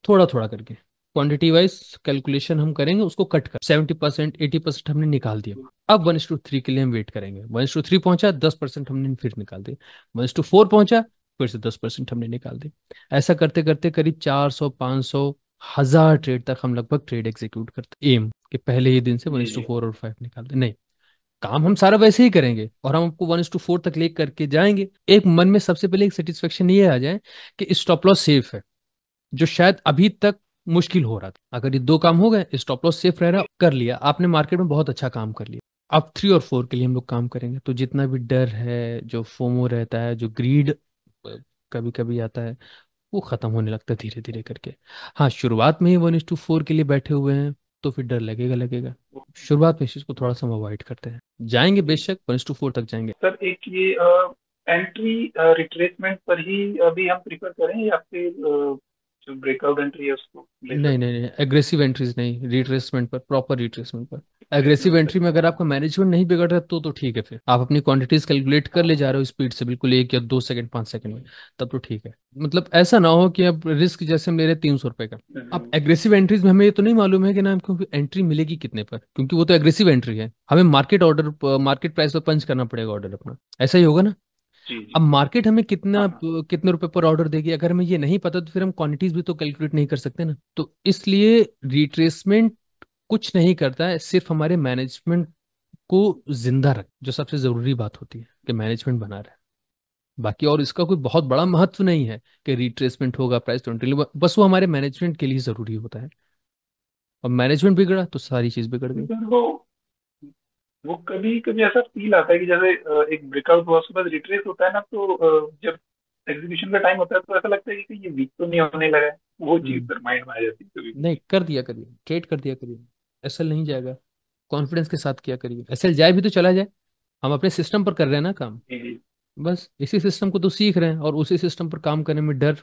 थोड़ा थोड़ा करके क्वांटिटी वाइज कैलकुलेशन हम करेंगे उसको कट कर सेवेंटी परसेंट एटी परसेंट हमने निकाल दिया अब वन टू थ्री के लिए हम वेट करेंगे वन टू थ्री पहुंचा दस परसेंट हमने फिर निकाल दिया वन टू फोर पहुंचा फिर से दस परसेंट हमने निकाल दिया ऐसा करते करते करीब चार सौ पांच सौ हजार ट्रेड तक हम लगभग ट्रेड एग्जीक्यूट करते एम के पहले ही दिन से वन टू फोर और फाइव निकालते नहीं काम हम सारा वैसे ही करेंगे और हम आपको वन टू फोर तक ले करके जाएंगे एक मन में सबसे पहले एक सेटिस्फेक्शन ये आ जाए कि स्टॉप लॉस सेफ है जो शायद अभी तक मुश्किल हो रहा था अगर ये दो काम हो गए स्टॉप लॉस सेफ रह रहा कर लिया आपने मार्केट में बहुत अच्छा काम कर लिया अब थ्री और फोर के लिए हम लोग काम करेंगे तो जितना भी डर है जो फोमो रहता है जो ग्रीड कभी कभी आता है वो खत्म होने लगता है धीरे धीरे करके हाँ शुरुआत में ही वन टू फोर के लिए बैठे हुए हैं तो फिर डर लगेगा लगेगा शुरुआत में इसको थोड़ा सा हम अवॉइड करते हैं जाएंगे बेशक वन टू फोर तक जाएंगे सर एक ये एंट्री रिट्रेसमेंट पर ही अभी हम प्रीफर करें या फिर ब्रेकआउट एंट्री है उसको नहीं नहीं नहीं एग्रेसिव एंट्रीज नहीं रिट्रेसमेंट पर प्रॉपर रिट्रेसमेंट पर एग्रेसिव एंट्री में अगर आपका मैनेजमेंट नहीं बिगड़ रहा तो तो ठीक है फिर आप अपनी क्वांटिटीज कैलकुलेट कर ले जा रहे हो स्पीड से बिल्कुल एक या दो सेकंड पांच सेकंड में तब तो ठीक है मतलब ऐसा ना हो कि अब रिस्क जैसे हम ले रहे हैं तीन सौ रुपए का हम्म। अब एग्रेसिव एंट्रीज में हमें ये तो नहीं मालूम है कि ना हमको एंट्री मिलेगी कितने पर क्योंकि वो तो एग्रेसिव एंट्री है हमें मार्केट ऑर्डर मार्केट प्राइस पर पंच करना पड़ेगा ऑर्डर अपना ऐसा ही होगा ना अब मार्केट हमें कितना हाँ, हाँ। कितने रुपए पर ऑर्डर देगी अगर हमें ये नहीं पता तो फिर हम क्वांटिटीज भी तो कैलकुलेट नहीं कर सकते ना तो इसलिए रिट्रेसमेंट कुछ नहीं करता है सिर्फ हमारे मैनेजमेंट को जिंदा रख जो सबसे जरूरी बात होती है कि मैनेजमेंट बना रहे बाकी और इसका कोई बहुत बड़ा महत्व नहीं है कि रिट्रेसमेंट होगा प्राइस ट्वेंटी तो बस वो हमारे मैनेजमेंट के लिए जरूरी होता है और मैनेजमेंट बिगड़ा तो सारी चीज बिगड़ गई वो कभी कभी ऐसा फील आता है कि जैसे एक ब्रेकआउट हुआ उसके बाद रिट्रेस होता है ना तो जब एग्जीक्यूशन का टाइम होता है तो ऐसा लगता है कि ये वीक तो नहीं होने लगा है वो चीज हम्म। माइंड में आ जाती है कभी नहीं कर दिया करिए ट्रेड कर दिया करिए ऐसा नहीं जाएगा कॉन्फिडेंस के साथ किया करिए एसएल जाए भी तो चला जाए हम अपने सिस्टम पर कर रहे हैं ना काम बस इसी सिस्टम को तो सीख रहे हैं और उसी सिस्टम पर काम करने में डर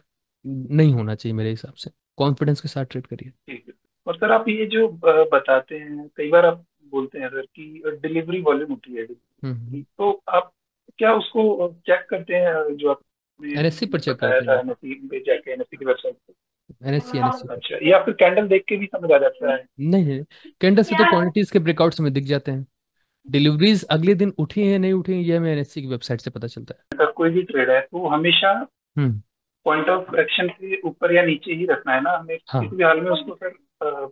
नहीं होना चाहिए मेरे हिसाब से कॉन्फिडेंस के साथ ट्रेड करिए और सर आप ये जो बताते हैं कई बार आप बोलते हैं सर कि डिलीवरी वॉल्यूम होती है हम्म, हम्म। तो आप क्या उसको चेक करते हैं जो आप एनएससी पर चेक करते हैं एनएससी पे जाके एनएससी की वेबसाइट पे एनएससी एनएससी हाँ, अच्छा या फिर कैंडल देख के भी समझ आ जाता है नहीं है कैंडल से तो क्वांटिटीज के ब्रेकआउट्स में दिख जाते हैं डिलीवरीज अगले दिन उठी है नहीं उठी है यह हमें एनएससी की वेबसाइट से पता चलता है अगर कोई भी ट्रेड है तो हमेशा पॉइंट ऑफ करेक्शन के ऊपर या नीचे ही रखना है ना हमें हाँ. किसी भी हाल में उसको फिर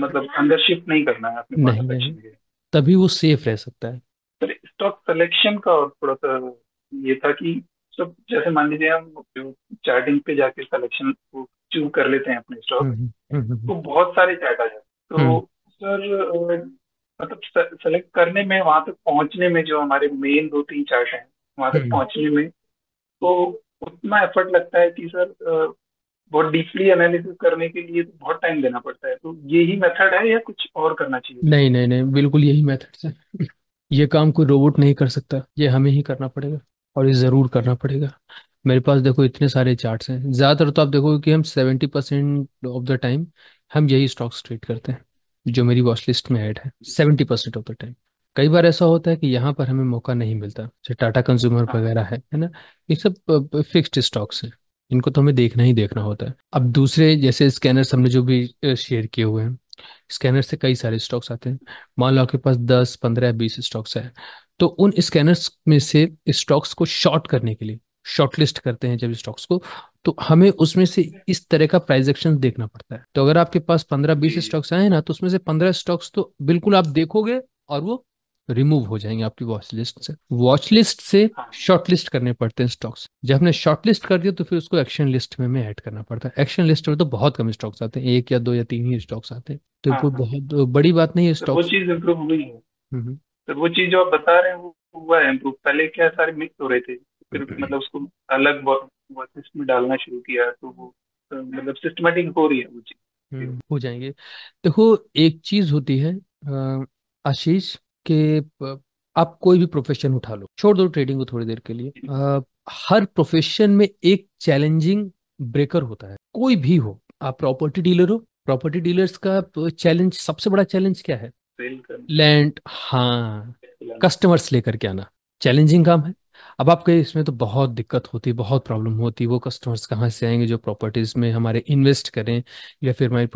मतलब अंदर शिफ्ट नहीं करना है आपने नहीं, नहीं, के तभी वो सेफ रह सकता है सर स्टॉक सिलेक्शन का और थोड़ा सा ये था कि सब जैसे मान लीजिए हम चार्टिंग पे जाके सिलेक्शन को चूज कर लेते हैं अपने स्टॉक हम्म, हम्म, हम्म, तो बहुत सारे चार्ट आ जाते तो सर मतलब सेलेक्ट करने में वहां तक पहुंचने में जो हमारे मेन दो तीन चार्ट हैं वहां तक पहुंचने में तो उतना एफर्ट लगता है कि सर बहुत डीपली एनालिसिस करने के लिए तो बहुत टाइम देना पड़ता है तो यही मेथड है या कुछ और करना चाहिए नहीं नहीं नहीं बिल्कुल यही मेथड है ये काम कोई रोबोट नहीं कर सकता ये हमें ही करना पड़ेगा और ये ज़रूर करना पड़ेगा मेरे पास देखो इतने सारे चार्ट्स हैं ज़्यादातर तो आप देखो कि हम seventy percent of the time हम यही स्टॉक्स ट्रेड करते हैं जो मेरी वॉच लिस्ट में ऐड है seventy percent of the time कई बार ऐसा होता है कि यहाँ पर हमें मौका नहीं मिलता जैसे टाटा कंज्यूमर वगैरह है है ना ये सब फिक्स्ड स्टॉक्स हैं इनको तो हमें देखना ही देखना होता है अब दूसरे जैसे स्कैनर्स हमने जो भी शेयर किए हुए हैं स्कैनर से कई सारे स्टॉक्स आते हैं मान लो आपके पास दस पंद्रह बीस स्टॉक्स है तो उन स्कैनर्स में से स्टॉक्स को शॉर्ट करने के लिए शॉर्टलिस्ट करते हैं जब स्टॉक्स को तो हमें उसमें से इस तरह का प्राइस एक्शन देखना पड़ता है तो अगर आपके पास पंद्रह बीस स्टॉक्स आए ना तो उसमें से पंद्रह स्टॉक्स तो बिल्कुल आप देखोगे और वो रिमूव हो जाएंगे आपकी वॉच लिस्ट से वॉच लिस्ट से शॉर्ट हाँ। लिस्ट करने पड़ते हैं स्टॉक्स जब हमने शॉर्ट लिस्ट कर दिया तो फिर उसको एक्शन लिस्ट में ऐड करना पड़ता है एक्शन लिस्ट में तो बहुत कम स्टॉक्स आते हैं एक या दो या तीन ही स्टॉक्स आते हैं तो हाँ, कोई हाँ। बहुत बड़ी बात नहीं है स्टॉक चीज इम्प्रूव हुई है तो वो चीज जो आप बता रहे हैं वो हुआ है इम्प्रूव पहले क्या सारे मिक्स हो रहे थे फिर हम्म। मतलब उसको अलग वॉचेस में डालना शुरू किया तो वो तो मतलब सिस्टमेटिक हो रही है वो चीज हो जाएंगे देखो तो एक चीज होती है आशीष कि आप कोई भी प्रोफेशन उठा लो छोड़ दो ट्रेडिंग को थोड़ी देर के लिए आ, हर प्रोफेशन में एक चैलेंजिंग ब्रेकर होता है कोई भी हो आप प्रॉपर्टी डीलर हो प्रॉपर्टी डीलर्स का चैलेंज तो सबसे बड़ा चैलेंज क्या है लैंड हाँ कस्टमर्स लेकर के आना चैलेंजिंग काम है अब आपके इसमें तो बहुत दिक्कत होती है बहुत प्रॉब्लम होती है वो कस्टमर्स कहाँ से आएंगे जो प्रॉपर्टीज में हमारे इन्वेस्ट करें या फिर हमारी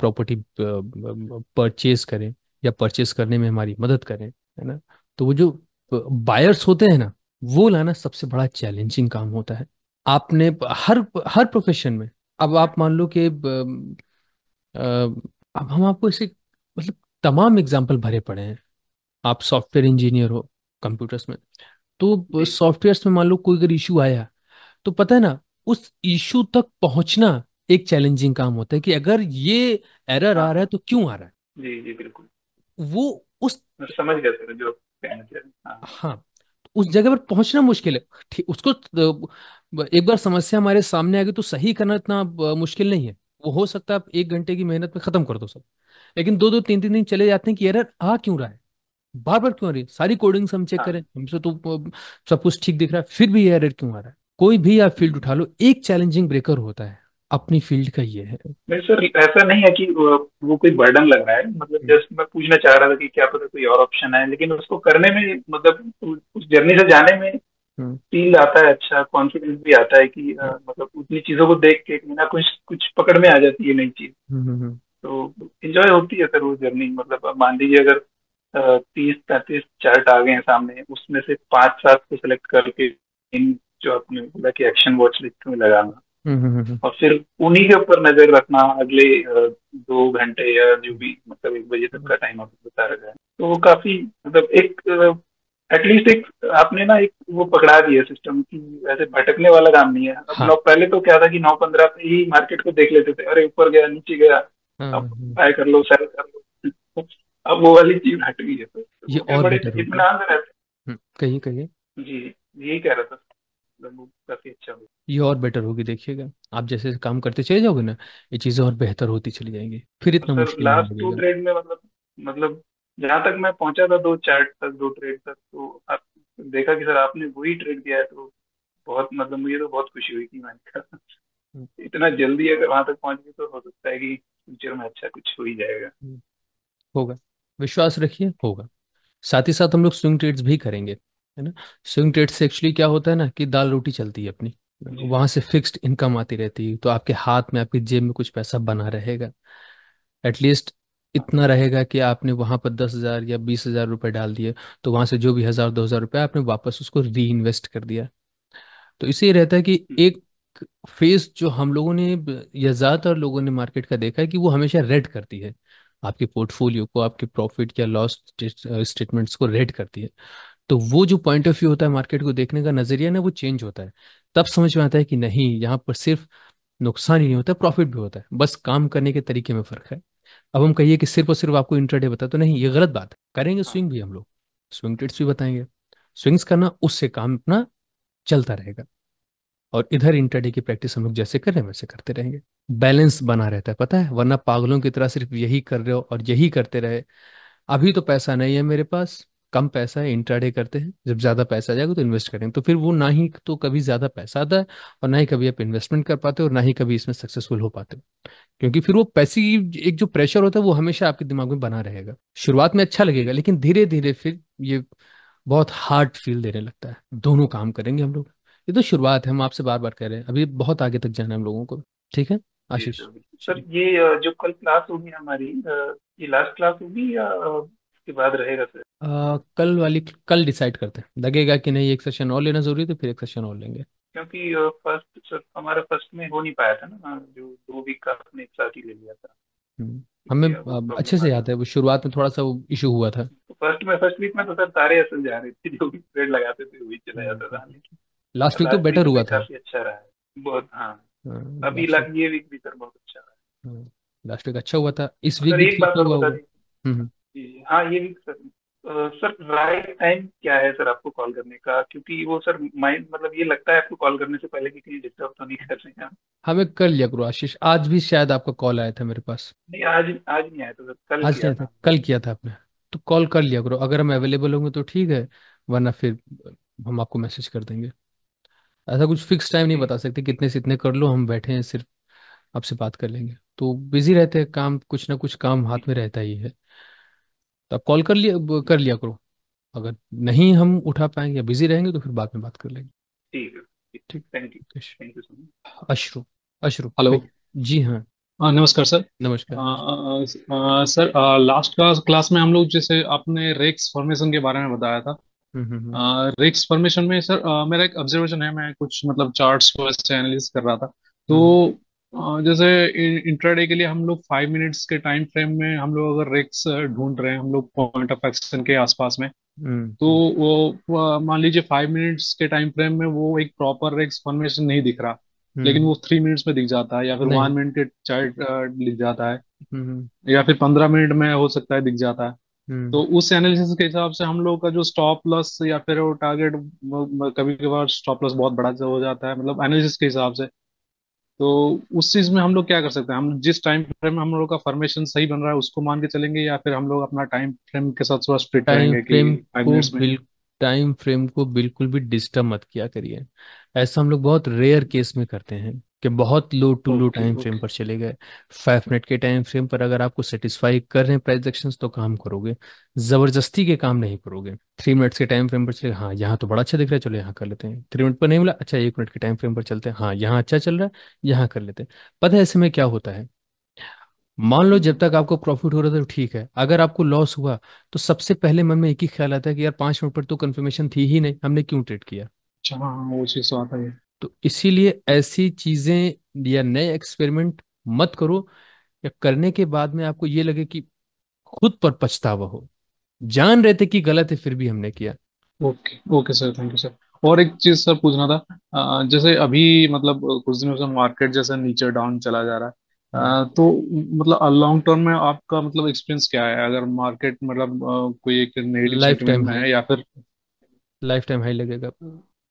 प्रॉपर्टी परचेज करें या परचेस करने में हमारी मदद करें है ना तो वो जो बायर्स होते हैं ना वो लाना सबसे बड़ा चैलेंजिंग काम होता है आपने हर हर प्रोफेशन में अब आप मान लो कि अब हम आपको ऐसे मतलब तमाम एग्जाम्पल भरे पड़े हैं आप सॉफ्टवेयर इंजीनियर हो कंप्यूटर्स में तो सॉफ्टवेयर में मान लो कोई अगर इशू आया तो पता है ना उस इशू तक पहुंचना एक चैलेंजिंग काम होता है कि अगर ये एरर आ हाँ। रहा है तो क्यों आ रहा है जी जी बिल्कुल वो उस समझ गया जो हाँ, हाँ तो उस जगह पर पहुंचना मुश्किल है ठीक उसको तो, एक बार समस्या हमारे सामने आ गई तो सही करना इतना मुश्किल नहीं है वो हो सकता है आप एक घंटे की मेहनत में खत्म कर दो सब लेकिन दो दो तीन तीन दिन चले जाते हैं कि एरर आ क्यों रहा है बार बार क्यों आ रही है सारी से हम चेक हाँ। करें हमसे तो सब कुछ ठीक दिख रहा है फिर भी एरर क्यों आ रहा है कोई भी आप फील्ड उठा लो एक चैलेंजिंग ब्रेकर होता है अपनी फील्ड का ये है नहीं सर ऐसा नहीं है कि वो कोई बर्डन लग रहा है मतलब हम्म। जस्ट मैं पूछना चाह रहा था कि क्या पता कोई और ऑप्शन है लेकिन उसको करने में मतलब उस जर्नी से जाने में हम्म। फील आता है अच्छा कॉन्फिडेंस भी आता है कि मतलब उतनी चीजों को देख के ना कुछ कुछ पकड़ में आ जाती है नई चीज हम्म, तो इंजॉय होती है सर वो जर्नी मतलब मान लीजिए अगर तीस पैंतीस चार्ट आ गए हैं सामने उसमें से पांच सात को सिलेक्ट करके इन जो आपने बोला कि एक्शन वॉच लिस्ट में लगाना और फिर उन्हीं के ऊपर नजर रखना अगले दो घंटे या जो भी मतलब एक बजे तक का टाइम आपको बता रखा है तो वो काफी मतलब एक एटलीस्ट एक आपने ना एक वो पकड़ा दिया सिस्टम कि वैसे भटकने वाला काम नहीं है हाँ। अब पहले तो क्या था कि नौ पंद्रह पे ही मार्केट को देख लेते थे अरे ऊपर गया नीचे गया अब बाय कर लो सेल कर लो (laughs) अब वो वाली चीज हट गई है तो ये और इतना हम्म, कहिए कहिए जी यही कह रहा था मतलब काफी अच्छा हो ये और बेटर होगी देखिएगा आप जैसे काम करते चले जाओगे ना ये चीजें और बेहतर होती चली जाएंगी फिर इतना मतलब मुश्किल नहीं लास्ट टू लगेगा ट्रेड में मतलब मतलब जहां तक मैं पहुंचा था दो चार्ट तक दो ट्रेड तक तो आप देखा कि सर आपने वही ट्रेड दिया है तो बहुत मतलब मुझे तो बहुत खुशी हुई कि मैंने कहा (laughs) हम्म। इतना जल्दी अगर वहां तक पहुंच गए तो हो सकता है कि फ्यूचर में अच्छा कुछ हो ही जाएगा हम्म। होगा विश्वास रखिए होगा साथ ही साथ हम लोग स्विंग ट्रेड्स भी करेंगे है ना स्विंग ट्रेड से एक्चुअली क्या होता है ना कि दाल रोटी चलती है अपनी वहां से फिक्स्ड इनकम आती रहती है तो आपके हाथ में आपकी जेब में कुछ पैसा बना रहेगा एटलीस्ट इतना रहेगा कि आपने वहां पर दस हजार या बीस हजार रुपये डाल दिए तो वहां से जो भी हजार दो हजार रुपया आपने वापस उसको री इन्वेस्ट कर दिया तो इसे रहता है कि एक फेस जो हम लोगों ने या ज्यादातर लोगों ने मार्केट का देखा है कि वो हमेशा रेड करती है आपके पोर्टफोलियो को आपके प्रॉफिट या लॉस स्टेटमेंट्स को रेड करती है तो वो जो पॉइंट ऑफ व्यू होता है मार्केट को देखने का नजरिया ना वो चेंज होता है तब समझ में आता है कि नहीं यहाँ पर सिर्फ नुकसान ही नहीं होता प्रॉफिट भी होता है बस काम करने के तरीके में फर्क है अब हम कहिए कि सिर्फ और सिर्फ आपको इंटरडे बता तो नहीं ये गलत बात है करेंगे स्विंग भी हम लोग स्विंग ट्रेड्स भी बताएंगे स्विंग्स करना उससे काम अपना चलता रहेगा और इधर इंटरडे की प्रैक्टिस हम लोग जैसे कर रहे हैं वैसे करते रहेंगे बैलेंस बना रहता है पता है वरना पागलों की तरह सिर्फ यही कर रहे हो और यही करते रहे अभी तो पैसा नहीं है मेरे पास कम पैसा है इंट्राडे करते हैं जब ज्यादा पैसा आ जाएगा तो इन्वेस्ट करेंगे तो फिर वो ना ही तो कभी ज्यादा पैसा आता है और ना ही कभी आप इन्वेस्टमेंट कर पाते हो और ना ही कभी इसमें सक्सेसफुल हो पाते हो क्योंकि फिर वो पैसे की एक जो प्रेशर होता है वो हमेशा आपके दिमाग में बना रहेगा शुरुआत में अच्छा लगेगा लेकिन धीरे धीरे फिर ये बहुत हार्ड फील देने लगता है दोनों काम करेंगे हम लोग ये तो शुरुआत है हम आपसे बार बार कह रहे हैं अभी बहुत आगे तक जाना है हम लोगों को ठीक है आशीष सर ये जो कल क्लास होगी हमारी ये लास्ट क्लास होगी या उसके बाद रहेगा सर आ, कल वाली कल डिसाइड करते हैं लगेगा कि नहीं एक सेशन और लेना जरूरी तो फिर एक सेशन और लेंगे क्योंकि फर्स्ट सर हमारा फर्स्ट में हो नहीं पाया था ना जो दो वीक का आपने साथ ही ले लिया था हम्म, हमें अच्छे से याद है वो शुरुआत में थोड़ा सा वो इशू हुआ था फर्स्ट तो में फर्स्ट वीक में तो सर तारे असल जा रहे थे जो भी पीरियड लगाते थे वही चला जाता था लास्ट हम्म, वीक तो बेटर हुआ था काफी अच्छा रहा है बहुत हाँ हम्म, अभी लग ये वीक भी सर बहुत अच्छा रहा है लास्ट वीक अच्छा हुआ था इस वीक भी ठीक हुआ हम्म हाँ ये भी सर सर राइट टाइम क्या है सर आपको कॉल करने का क्योंकि वो सर माइंड मतलब ये लगता है आपको कॉल करने से पहले कि कहीं डिस्टर्ब तो नहीं कर रहे हैं हमें कर लिया करो आशीष आज भी शायद आपका कॉल आया था मेरे पास नहीं आज आज नहीं आया था सर कल आज किया नहीं था था कल किया था आपने तो कॉल कर लिया करो अगर हम अवेलेबल होंगे तो ठीक है वरना फिर हम आपको मैसेज कर देंगे ऐसा कुछ फिक्स टाइम नहीं बता सकते कितने से इतने कर लो हम बैठे हैं सिर्फ आपसे बात कर लेंगे तो बिजी रहते हैं काम कुछ ना कुछ काम हाथ में रहता ही है तो आप कॉल कर लिया कर लिया करो अगर नहीं हम उठा पाएंगे या बिजी रहेंगे तो फिर बाद में बात कर लेंगे ठीक है ठीक थैंक यू यू अश्रु अश्रु हेलो जी हाँ।, हाँ नमस्कार सर नमस्कार सर लास्ट क्लास क्लास में हम लोग जैसे आपने रेक्स फॉर्मेशन के बारे में बताया था हम्म, हम्म, हम्म। रेक्स फॉर्मेशन में सर मेरा एक ऑब्जर्वेशन है मैं कुछ मतलब चार्ट्स को कर रहा था तो हाँ, जैसे इंट्राडे के लिए हम लोग फाइव मिनट्स के टाइम फ्रेम में हम लोग अगर रेक्स ढूंढ रहे हैं हम लोग पॉइंट ऑफ एक्शन के आसपास में हम्म, तो हम्म। वो मान लीजिए फाइव मिनट्स के टाइम फ्रेम में वो एक प्रॉपर रेक्स फॉर्मेशन नहीं दिख रहा हम्म। लेकिन वो थ्री मिनट्स में दिख जाता है या फिर वन मिनट के चार्ट दिख जाता है या फिर पंद्रह मिनट में हो सकता है दिख जाता है तो उस एनालिसिस के हिसाब से हम लोग का जो स्टॉप लॉस या फिर वो टारगेट कभी कभार स्टॉप लॉस बहुत बड़ा हो जाता है मतलब एनालिसिस के हिसाब से तो उस चीज में हम लोग क्या कर सकते हैं हम जिस टाइम फ्रेम में हम लोग का फॉर्मेशन सही बन रहा है उसको मान के चलेंगे या फिर हम लोग अपना टाइम फ्रेम के साथ थोड़ा स्प्लिट करेंगे कि बिल्कुल टाइम फ्रेम को बिल्कुल भी डिस्टर्ब मत किया करिए ऐसा हम लोग बहुत रेयर केस में करते हैं कि बहुत low to low time frame पर चले गए फाइव मिनट के टाइम फ्रेम पर अगर आपको सेटिस्फाई कर रहे हैं प्राइस एक्शन तो काम करोगे जबरदस्ती के काम नहीं करोगे थ्री मिनट्स के टाइम फ्रेम पर चले हाँ यहाँ तो बड़ा अच्छा दिख रहा है चलो यहाँ कर लेते हैं थ्री मिनट पर नहीं मिला अच्छा एक मिनट के टाइम फ्रेम पर चलते हैं हाँ यहाँ अच्छा चल रहा है यहाँ कर लेते हैं पता है ऐसे में क्या होता है मान लो जब तक आपको प्रॉफिट हो रहा था तो ठीक है अगर आपको लॉस हुआ तो सबसे पहले मन में एक ही ख्याल आता है कि यार पांच मिनट पर तो कंफर्मेशन थी ही नहीं हमने क्यों ट्रेड किया अच्छा, हाँ, हाँ, वो चीज तो आता है तो इसीलिए ऐसी चीजें या नए एक्सपेरिमेंट मत करो या करने के बाद में आपको ये लगे कि खुद पर पछतावा हो जान रहे थे कि गलत है फिर भी हमने किया okay okay sir thank you sir और एक चीज सर पूछना था जैसे अभी मतलब कुछ दिनों से मार्केट जैसे नीचे डाउन चला जा रहा है तो मतलब लॉन्ग टर्म में आपका मतलब एक्सपीरियंस क्या है अगर मार्केट मतलब कोई एक नेगेटिव लाइफ सेंटिमेंट टाइम में है हाई या फिर लाइफ टाइम हाई लगेगा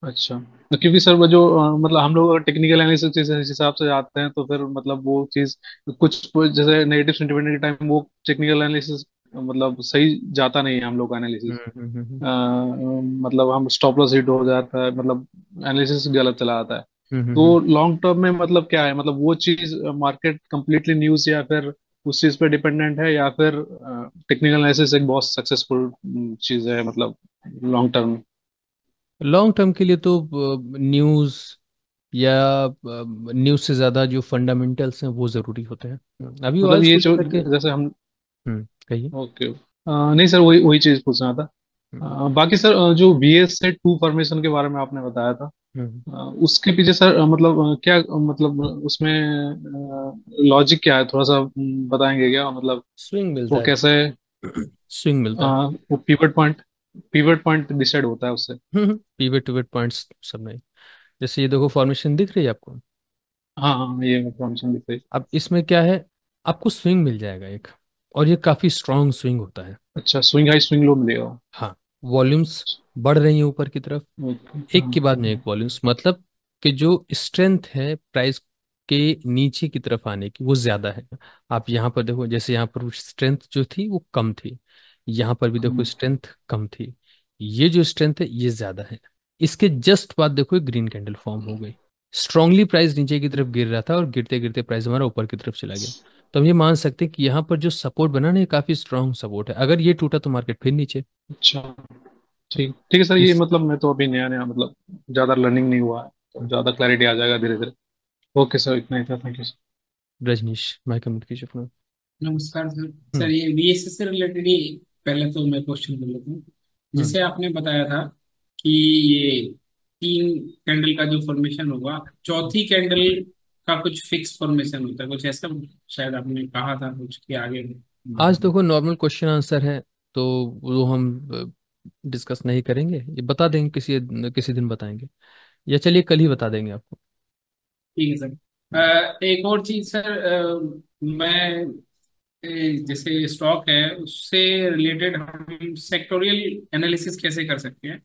अच्छा तो क्योंकि सर वो जो मतलब हम लोग अगर टेक्निकल एनालिसिस जिस हिसाब से जाते हैं तो फिर मतलब वो चीज़ कुछ जैसे नेगेटिव सेंटिमेंट के टाइम वो टेक्निकल एनालिसिस मतलब सही जाता नहीं है हम लोग का एनालिसिस हम्म हम्म, हम्म, हम्म। मतलब हम स्टॉप लॉस हिट हो जाता है मतलब एनालिसिस गलत चला आता है हम्म, हम्म, तो लॉन्ग टर्म हम्म। में मतलब क्या है मतलब वो चीज मार्केट कंप्लीटली न्यूज या फिर उस चीज पे डिपेंडेंट है या फिर टेक्निकल एनालिसिस एक बहुत सक्सेसफुल चीज है मतलब लॉन्ग टर्म लॉन्ग टर्म के लिए तो न्यूज या न्यूज से ज्यादा जो फंडामेंटल्स हैं वो जरूरी होते हैं अभी मतलब ये जो करके... जैसे हम कहिए ओके नहीं सर वही वही चीज पूछना था आ, बाकी सर जो बी एस टू फॉर्मेशन के बारे में आपने बताया था हम्म। उसके पीछे सर मतलब क्या मतलब उसमें लॉजिक क्या है थोड़ा सा बताएंगे क्या मतलब स्विंग मिलता वो है कैसे स्विंग मिलता है वो pivot point pivot point decide होता है उससे पिवट पिवट पॉइंट्स सब में जैसे ये देखो फॉर्मेशन दिख रही है आपको हाँ हाँ ये फॉर्मेशन दिख रही है अब इसमें क्या है आपको स्विंग मिल जाएगा एक और ये काफी स्ट्रॉन्ग स्विंग होता है अच्छा स्विंग हाई स्विंग लो मिलेगा हाँ वॉल्यूम्स बढ़ रही है ऊपर की तरफ एक के बाद में एक वॉल्यूम्स हाँ। मतलब कि जो स्ट्रेंथ है प्राइस के नीचे की तरफ आने की वो ज्यादा है आप यहाँ पर देखो जैसे यहाँ पर स्ट्रेंथ जो थी वो कम थी यहाँ पर भी देखो स्ट्रेंथ हाँ। कम थी ये जो स्ट्रेंथ है ये ज्यादा है इसके जस्ट बाद देखो ग्रीन कैंडल फॉर्म हो गई स्ट्रांगली प्राइस नीचे की तरफ गिर रहा था और गिरते गिरते प्राइस हमारा ऊपर की तरफ चला गया तो हम ये मान सकते हैं कि यहाँ पर जो सपोर्ट बना ना ये काफी स्ट्रांग सपोर्ट है अगर ये टूटा तो मार्केट फिर नीचे अच्छा ठीक ठीक है सर ये मतलब मैं तो अभी नया नया मतलब ज़्यादा लर्निंग नहीं हुआ है तो ज़्यादा क्लैरिटी आ जाएगा धीरे धीरे ओके सर इतना ही था thank you sir Rajneesh mike comment कीजिए अपना नमस्कार सर हम्म। सर ये वीएसएस से रिलेटेड ही पहले तो मैं क्वेश्चन कर लेता हूँ हम्म। जैसे आपने बताया था कि ये तीन कैंडल का जो फॉर्मेशन होगा चौथी कैंडल का कुछ फिक्स फॉर्मेशन होता है कुछ ऐसा शायद आपने कहा था कुछ के आगे आज देखो नॉर्मल क्वेश्चन आंसर है तो वो हम डिस्कस नहीं करेंगे ये बता देंगे किसी किसी दिन बताएंगे या चलिए कल ही बता देंगे आपको ठीक है सर एक और चीज सर मैं जैसे स्टॉक है उससे रिलेटेड हम सेक्टोरियल एनालिसिस कैसे कर सकते हैं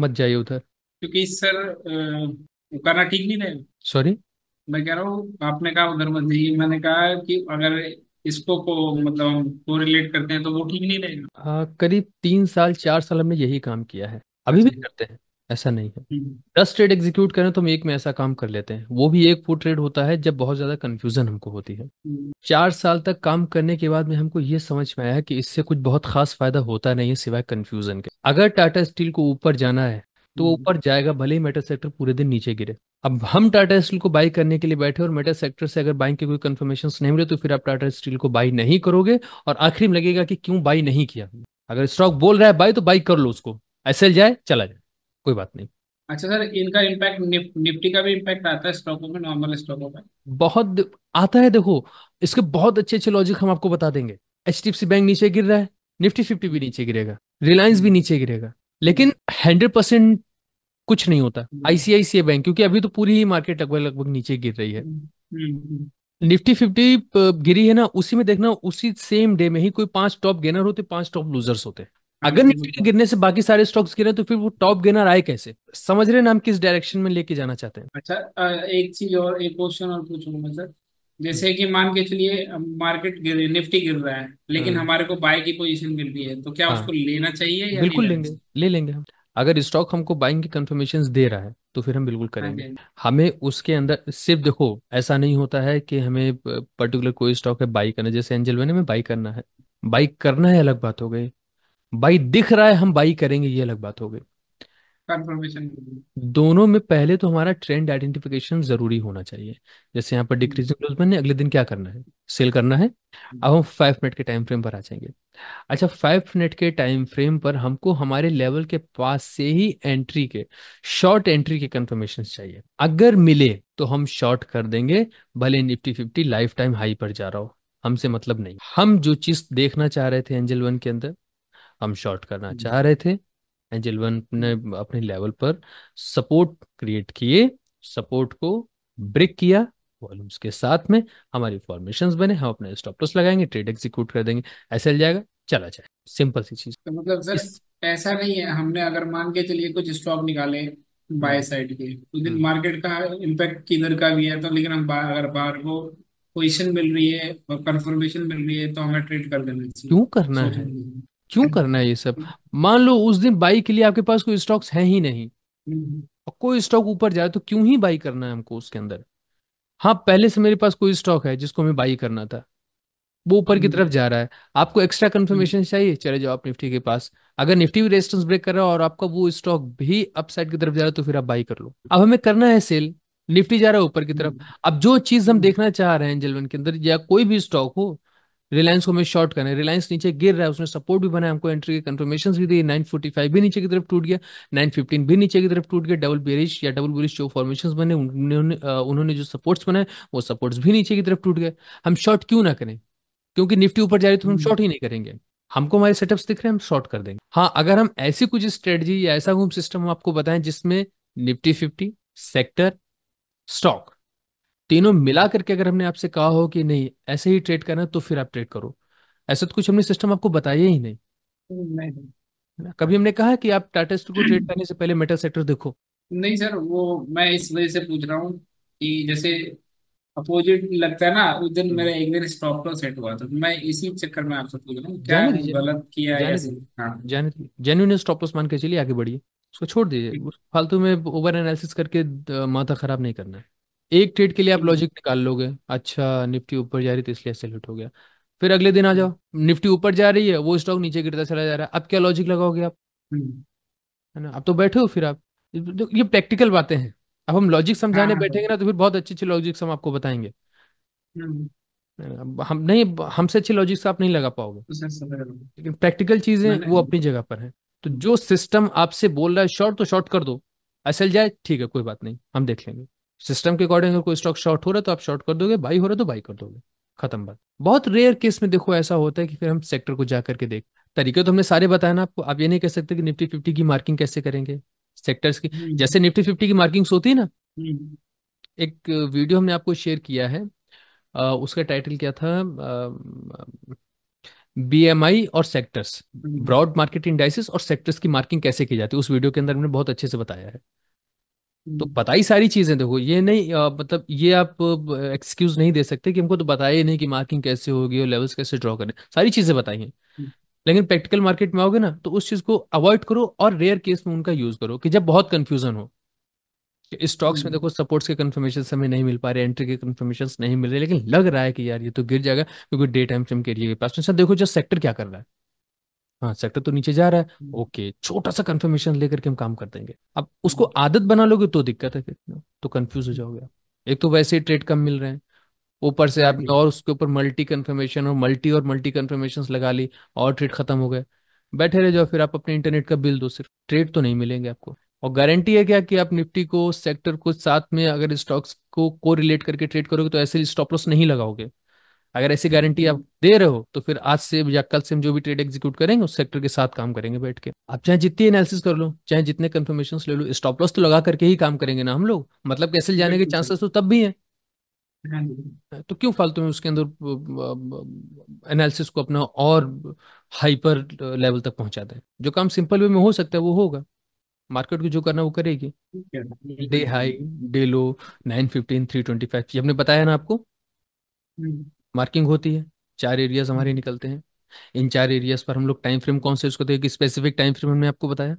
मत जाइए उधर क्योंकि सर करना ठीक नहीं रहेगा सॉरी मैं कह रहा हूँ आपने कहा उधर मत जाइए मैंने कहा कि अगर इसको को मतलब को रिलेट करते हैं तो वो ठीक नहीं रहेगा हाँ करीब तीन साल चार साल हमने यही काम किया है अभी भी अच्छा। करते हैं ऐसा नहीं है दस ट्रेड एग्जीक्यूट करें तो हम एक में ऐसा काम कर लेते हैं वो भी एक फुट ट्रेड होता है जब बहुत ज्यादा कंफ्यूजन हमको होती है हम्म। चार साल तक काम करने के बाद में हमको ये समझ में आया कि इससे कुछ बहुत खास फायदा होता नहीं है सिवाय कंफ्यूजन के अगर टाटा स्टील को ऊपर जाना है तो वो ऊपर जाएगा भले ही मेटा सेक्टर पूरे दिन नीचे गिरे अब हम टाटा स्टील को बाई करने के लिए बैठे और मेटा सेक्टर से अगर बाइंग के कोई कन्फर्मेशन नहीं मिले तो फिर आप टाटा स्टील को बाई नहीं करोगे और आखिरी में लगेगा कि क्यों बाई नहीं किया अगर स्टॉक बोल रहा है बाई तो बाई कर लो उसको एसएल जाए चला जाए कोई बात नहीं अच्छा सर इनका इम्पैक्ट निफ्टी का भी इम्पैक्ट आता है स्टॉकों में नॉर्मल स्टॉकों में बहुत आता है देखो इसके बहुत अच्छे अच्छे लॉजिक हम आपको बता देंगे एच बैंक नीचे गिर रहा है निफ्टी फिफ्टी भी नीचे गिरेगा रिलायंस भी नीचे गिरेगा लेकिन हंड्रेड परसेंट कुछ नहीं होता हम्म। आईसीआईसीआई बैंक क्योंकि अभी तो पूरी ही मार्केट लगभग लगभग नीचे गिर रही है हम्म, हम्म, निफ्टी फिफ्टी गिरी है ना उसी में देखना उसी सेम डे में ही कोई पांच टॉप गेनर होते पांच टॉप लूजर्स होते हाँ अगर निफ्टी के गिरने से बाकी सारे स्टॉक्स गिरे तो फिर वो टॉप गेनर आए कैसे समझ रहे ना हम किस डायरेक्शन में लेके जाना चाहते हैं अच्छा एक चीज और एक क्वेश्चन और पूछूंगा सर जैसे कि मान के चलिए मार्केट गिर निफ्टी गिर रहा है लेकिन हाँ। हमारे को बाय की पोजीशन मिल रही है तो क्या हाँ। उसको लेना चाहिए या बिल्कुल लेंगे ले लेंगे हम अगर स्टॉक हमको बाइंग की कंफर्मेशन दे रहा है तो फिर हम बिल्कुल हाँ करेंगे हमें उसके अंदर सिर्फ देखो ऐसा नहीं होता है कि हमें पर्टिकुलर कोई स्टॉक है बाई करना जैसे एंजल वन में बाई करना है बाई करना है अलग बात हो गई बाई दिख रहा है हम बाई करेंगे ये अलग बात हो गई कंफर्मेशन दोनों में पहले तो हमारा ट्रेंड आइडेंटिफिकेशन जरूरी होना चाहिए जैसे यहाँ पर डिक्रीजिंग क्लोज ने अगले दिन क्या करना है सेल करना है अब हम फाइव मिनट के टाइम फ्रेम पर आ जाएंगे अच्छा फाइव मिनट के टाइम फ्रेम पर हमको हमारे लेवल के पास से ही एंट्री के शॉर्ट एंट्री के कंफर्मेशन चाहिए अगर मिले तो हम शॉर्ट कर देंगे भले Nifty fifty life time high पर जा रहा हो हमसे मतलब नहीं हम जो चीज देखना चाह रहे थे एंजल वन के अंदर हम शॉर्ट करना चाह रहे थे एंजल वन ने अपने लेवल पर सपोर्ट क्रिएट किए सपोर्ट को ब्रेक किया वॉल्यूम्स के साथ में हमारी फॉर्मेशन बने हम अपने स्टॉप लॉस लगाएंगे ट्रेड एग्जीक्यूट कर देंगे ऐसे चल जाएगा चला जाए सिंपल सी चीज तो मतलब सर इस... ऐसा नहीं है हमने अगर मान के चलिए कुछ स्टॉक निकाले बाय हम्म। साइड के उस तो दिन हम्म। मार्केट का इम्पैक्ट किधर का भी है तो लेकिन हम बार, अगर बार को पोजीशन मिल रही है और कंफर्मेशन मिल रही है तो हमें ट्रेड कर देना चाहिए क्यों करना है क्यों करना है ये सब मान लो उस दिन बाई के लिए आपके पास कोई स्टॉक्स है ही नहीं और कोई स्टॉक ऊपर जाए तो क्यों ही बाई करना है हमको उसके अंदर हाँ पहले से मेरे पास कोई स्टॉक है जिसको हमें बाई करना था वो ऊपर की तरफ जा रहा है आपको एक्स्ट्रा कंफर्मेशन हम्म। चाहिए चले जाओ आप निफ्टी के पास अगर निफ्टी भी रेजिस्टेंस ब्रेक कर रहा है और आपका वो स्टॉक भी अपसाइड की तरफ जा रहा है तो फिर आप बाई कर लो अब हमें करना है सेल निफ्टी जा रहा है ऊपर की तरफ हम्म। अब जो चीज हम देखना चाह रहे हैं जलवन के अंदर या कोई भी स्टॉक हो रिलायंस को हमें शॉर्ट करना है रिलायंस नीचे गिर रहा है उसने सपोर्ट भी बनाया हमको एंट्री के कंफर्मेशन भी दी 945 भी नीचे की तरफ टूट गया 915 भी नीचे की तरफ टूट गया डबल बेरिश या डबल बेरिज जो फॉर्मेशन बने उन्होंने उन्होंने जो सपोर्ट्स बनाए वो सपोर्ट्स भी नीचे की तरफ टूट गए हम शॉर्ट क्यों ना करें क्योंकि निफ्टी ऊपर जा रही तो हम शॉर्ट ही नहीं करेंगे हमको हमारे सेटअप्स दिख रहे हैं हम शॉर्ट कर देंगे हाँ अगर हम ऐसी कुछ स्ट्रेटजी या ऐसा सिस्टम हम आपको बताएं जिसमें निफ्टी फिफ्टी सेक्टर स्टॉक तीनों मिला करके अगर हमने आपसे कहा हो कि नहीं ऐसे ही ट्रेड करना तो फिर आप ट्रेड करो ऐसा तो कुछ हमने सिस्टम आपको बताया ही नहीं नहीं कभी हमने कहा कि आप टाटा स्टील को ट्रेड करने से पहले मेटल सेक्टर देखो नहीं सर वो मैं इस वजह से पूछ रहा हूँ कि जैसे अपोजिट लगता है ना उस दिन हम्म। मेरा एक दिन स्टॉप लॉस सेट हुआ था तो मैं इसी चक्कर में आपसे पूछ रहा हूँ क्या जाने दीजिए गलत किया या जाने हाँ जाने जेन्यून स्टॉप लॉस मान के चलिए आगे बढ़िए उसको छोड़ दीजिए फालतू में ओवर एनालिसिस करके माथा खराब नहीं करना है एक ट्रेड के लिए आप लॉजिक हम्म, हम्म। निकाल लोगे अच्छा निफ्टी ऊपर जा रही तो इसलिए सेल्यूट हो गया फिर अगले दिन आ हम्म। जाओ निफ्टी ऊपर जा रही है वो स्टॉक नीचे गिरता चला जा रहा है अब क्या लॉजिक लगाओगे आप है ना अब तो बैठे हो फिर आप तो ये प्रैक्टिकल बातें हैं अब हम लॉजिक समझाने हाँ, हाँ। बैठेंगे ना तो फिर बहुत अच्छे अच्छे लॉजिक्स हम आपको बताएंगे हम नहीं हमसे अच्छे लॉजिक्स तो आप नहीं लगा पाओगे लेकिन प्रैक्टिकल चीजें वो अपनी जगह पर है तो जो सिस्टम आपसे बोल रहा है शॉर्ट तो शॉर्ट कर दो असल जाए ठीक है कोई बात नहीं हम देख लेंगे सिस्टम के अकॉर्डिंग अगर कोई स्टॉक शॉर्ट हो रहा है तो आप शॉर्ट कर दोगे बाई हो रहा है तो बाई कर दोगे खत्म बात बहुत रेयर केस में देखो ऐसा होता है कि फिर हम सेक्टर को जा करके देख तरीके तो हमने सारे बताए ना आपको आप ये नहीं कह सकते कि निफ्टी फिफ्टी की मार्किंग कैसे करेंगे सेक्टर्स की हम्म। जैसे निफ्टी फिफ्टी की मार्किंग्स होती है ना हम्म। एक वीडियो हमने आपको शेयर किया है आ, उसका टाइटल क्या था बीएमआई और सेक्टर्स ब्रॉड मार्केट इंडाइसिस और सेक्टर्स की मार्किंग कैसे की जाती है उस वीडियो के अंदर हमने बहुत अच्छे से बताया है तो पता ही सारी चीजें देखो ये नहीं मतलब ये आप एक्सक्यूज नहीं दे सकते कि हमको तो बताया ही नहीं कि मार्किंग कैसे होगी और लेवल्स कैसे ड्रॉ करने सारी चीजें बताई हैं हम्म। लेकिन प्रैक्टिकल मार्केट में आओगे ना तो उस चीज को अवॉइड करो और रेयर केस में उनका यूज करो कि जब बहुत कंफ्यूजन हो स्टॉक्स में हम्म। देखो सपोर्ट्स के कंफर्मेशन हमें नहीं मिल पा रहे एंट्री के कंफर्मेशन नहीं मिल रहे लेकिन लग रहा है कि यार ये तो गिर जाएगा क्योंकि डे टाइम फ्रेम के लिए पास तो देखो जो सेक्टर क्या कर रहा है हाँ सेक्टर तो नीचे जा रहा है हम्म। ओके छोटा सा कंफर्मेशन लेकर के हम काम कर देंगे अब उसको हम्म। आदत बना लोगे तो दिक्कत है फिर तो कंफ्यूज हो जाओगे एक तो वैसे ही ट्रेड कम मिल रहे हैं ऊपर से आप और उसके ऊपर मल्टी कन्फर्मेशन और मल्टी और मल्टी कन्फर्मेशन लगा ली और ट्रेड खत्म हो गए बैठे रह जाओ फिर आप अपने इंटरनेट का बिल दो सिर्फ ट्रेड तो नहीं मिलेंगे आपको और गारंटी है क्या कि आप निफ्टी को सेक्टर को साथ में अगर स्टॉक्स को को रिलेट करके ट्रेड करोगे तो ऐसे स्टॉप लॉस नहीं लगाओगे अगर ऐसी गारंटी आप दे रहे हो तो फिर आज से या कल से हम जो भी ट्रेड एग्जीक्यूट करेंगे उस सेक्टर के साथ काम करेंगे बैठ के आप चाहे जितनी एनालिसिस कर लो चाहे जितने कन्फर्मेशन ले लो स्टॉप लॉस तो लगा करके ही काम करेंगे ना हम लोग मतलब कैसे जाने के चांसेस तो तब भी है हाँ तो क्यों फालतू में उसके अंदर एनालिसिस को अपना और हाइपर लेवल तक पहुंचा दें जो काम सिंपल वे में हो सकता है वो होगा मार्केट को जो करना वो करेगी day high day low nine fifteen three twenty five हमने बताया ना आपको हाँ मार्किंग होती है चार एरियाज हमारे हम्म। निकलते हैं इन चार एरियाज पर हम लोग टाइम फ्रेम कौन से उसको करते हैं स्पेसिफिक टाइम फ्रेम हमने आपको बताया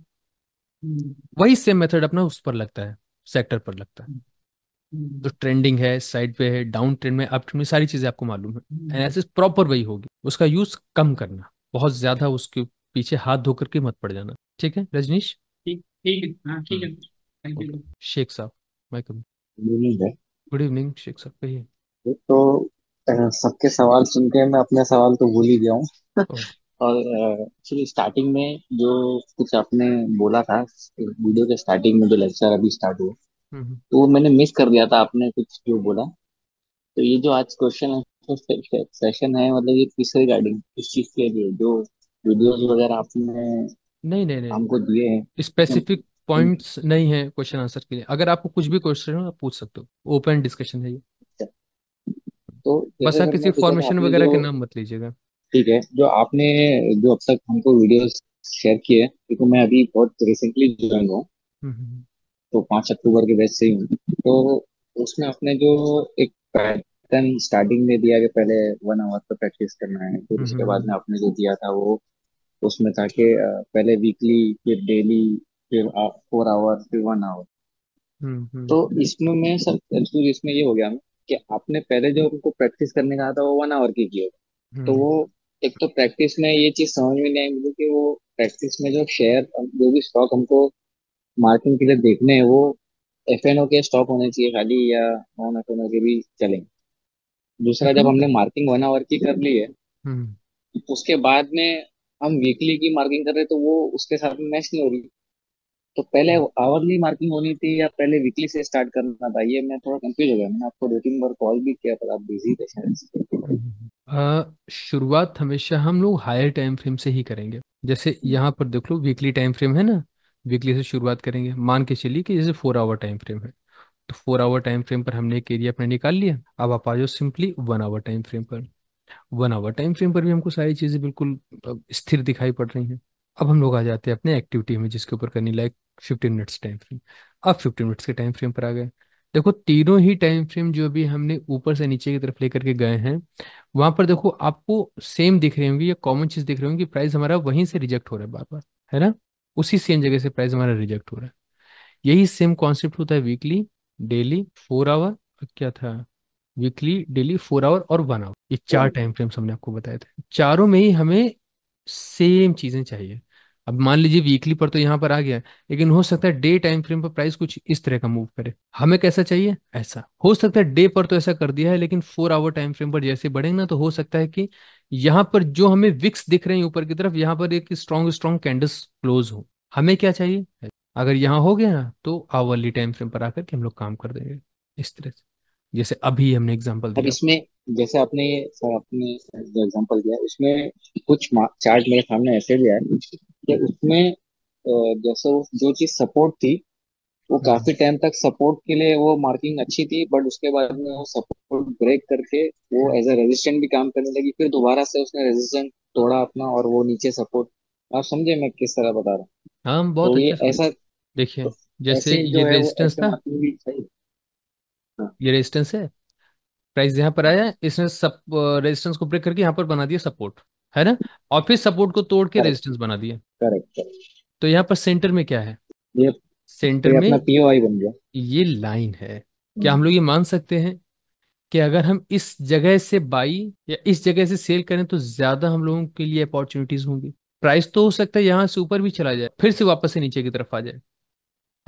हम्म। वही सेम मेथड अपना उस पर लगता है सेक्टर पर लगता है हम्म। तो ट्रेंडिंग है साइड पे है डाउन ट्रेंड में अप ट्रेंड में सारी चीजें आपको मालूम है एनालिसिस प्रॉपर वही होगी उसका यूज कम करना बहुत ज्यादा उसके पीछे हाथ धो करके मत पड़ जाना ठीक है रजनीश ठीक ठीक है हाँ, शेख साहब मैं गुड इवनिंग शेख साहब कहिए तो सबके सवाल सुन के मैं अपने सवाल तो भूल ही गया हूँ (laughs) और एक्चुअली स्टार्टिंग में जो कुछ आपने बोला था वीडियो के स्टार्टिंग में जो लेक्चर अभी स्टार्ट हुआ हम्म, हम्म। तो वो मैंने मिस कर दिया था आपने कुछ जो बोला तो ये जो आज क्वेश्चन तो सेशन है मतलब ये किस रिगार्डिंग किस चीज के लिए जो वीडियोस वगैरह आपने नहीं नहीं नहीं हमको दिए हैं स्पेसिफिक हम्म। पॉइंट्स नहीं है क्वेश्चन आंसर के लिए अगर आपको कुछ भी क्वेश्चन हो आप पूछ सकते हो ओपन डिस्कशन है ये तो बस आप किसी फॉर्मेशन वगैरह के नाम मत लीजिएगा ठीक है जो आपने जो अब तक हमको वीडियो शेयर किए हैं क्योंकि मैं अभी बहुत रिसेंटली ज्वाइन हुआ हूँ हम्म, हम्म, हम्म। तो पांच अक्टूबर के बैच से ही हूँ तो उसमें आपने जो एक पैटर्न स्टार्टिंग में दिया कि पहले वन आवर पर प्रैक्टिस करना है फिर उसके बाद में आपने जो दिया था वो उसमें था कि पहले वीकली फिर डेली फिर फोर आवर फिर वन आवर तो इसमें मैं सर इसमें ये हो गया कि आपने पहले जो उनको प्रैक्टिस करने कहा था वो वन आवर की की तो हम्म। वो एक तो प्रैक्टिस में ये चीज समझ में नहीं आई कि वो प्रैक्टिस में जो शेयर जो भी स्टॉक हमको मार्किंग के लिए देखने हैं वो एफ एन ओ के स्टॉक होने चाहिए खाली या नॉन एफ एन ओ के भी चलेंगे दूसरा जब हम्म। हमने मार्किंग वन आवर की कर ली है हम्म। उसके बाद में हम वीकली की मार्किंग कर रहे तो वो उसके साथ मैच नहीं हो रही तो पहले आवरली मार्किंग होनी थी या पहले वीकली से स्टार्ट करना था ये मैं थोड़ा कंफ्यूज हो गया मैंने आपको दो तीन बार कॉल भी किया पर आप बिजी थे शायद शुरुआत हमेशा हम लोग हायर टाइम फ्रेम से ही करेंगे जैसे यहाँ पर देख लो वीकली टाइम फ्रेम है ना वीकली से शुरुआत करेंगे मान के चलिए कि जैसे फोर आवर टाइम फ्रेम है तो फोर आवर टाइम फ्रेम पर हमने एक एरिया अपना निकाल लिया अब आप आ जाओ simply one hour time frame पर वन आवर टाइम फ्रेम पर भी हमको सारी चीज़ें बिल्कुल स्थिर दिखाई पड़ रही हैं अब हम लोग आ जाते हैं अपने एक्टिविटी में जिसके ऊपर करनी like fifteen minutes time frame अब फिफ्टीन मिनट्स के टाइम फ्रेम पर आ गए देखो तीनों ही टाइम फ्रेम जो भी हमने ऊपर से नीचे की तरफ लेकर के गए हैं वहां पर देखो आपको सेम दिख रहे होंगे या कॉमन चीज दिख रही होंगी प्राइस हमारा वहीं से रिजेक्ट हो रहा है बार बार है ना उसी सेम जगह से प्राइस हमारा रिजेक्ट हो रहा है यही सेम कॉन्सेप्ट होता है वीकली डेली फोर आवर क्या था वीकली डेली फोर आवर और वन आवर ये चार टाइम फ्रेम्स हमने आपको बताए थे चारों में ही हमें सेम चीजें चाहिए अब मान लीजिए वीकली पर तो यहाँ पर आ गया लेकिन हो सकता है डे टाइम फ्रेम पर प्राइस कुछ इस तरह का मूव करे हमें कैसा चाहिए ऐसा हो सकता है डे पर तो ऐसा कर दिया है लेकिन फोर आवर टाइम फ्रेम पर जैसे बढ़ेंगे ना तो हो सकता है कि यहाँ पर जो हमें विक्स दिख रहे हैं ऊपर की तरफ यहाँ पर एक स्ट्रॉन्ग स्ट्रॉन्ग कैंडल्स क्लोज हो हमें क्या चाहिए अगर यहाँ हो गया ना तो आवरली टाइम फ्रेम पर आकर के हम लोग काम कर देंगे इस तरह से जैसे अभी हमने एग्जाम्पल दिया इसमें जैसे आपने सर आपने जो एग्जांपल दिया उसमें कुछ चार्ज मेरे सामने ऐसे भी आए कि उसमें जैसे उस जो चीज सपोर्ट थी वो हाँ। काफी टाइम तक सपोर्ट के लिए वो मार्किंग अच्छी थी बट उसके बाद में वो सपोर्ट ब्रेक करके वो एज ए रेजिस्टेंट भी काम करने लगी फिर दोबारा से उसने रेजिस्टेंट तोड़ा अपना और वो नीचे सपोर्ट आप समझे मैं किस तरह बता रहा हूँ हाँ बहुत तो ये अच्छा ऐसा देखिए तो जैसे ये रेजिस्टेंस था हाँ। ये रेजिस्टेंस है प्राइस यहाँ पर आया इसने सब रेजिस्टेंस को ब्रेक करके यहाँ पर बना दिया सपोर्ट है ना और फिर सपोर्ट को तोड़ के रेजिस्टेंस बना दिया करेक्ट तो यहाँ पर सेंटर में क्या है ये सेंटर ये में पीओआई बन गया ये लाइन है क्या हम्म। हम लोग ये मान सकते हैं कि अगर हम इस जगह से बाई या इस जगह से सेल करें तो ज्यादा हम लोगों के लिए अपॉर्चुनिटीज होंगी प्राइस तो हो सकता है यहाँ से ऊपर भी चला जाए फिर से वापस से नीचे की तरफ आ जाए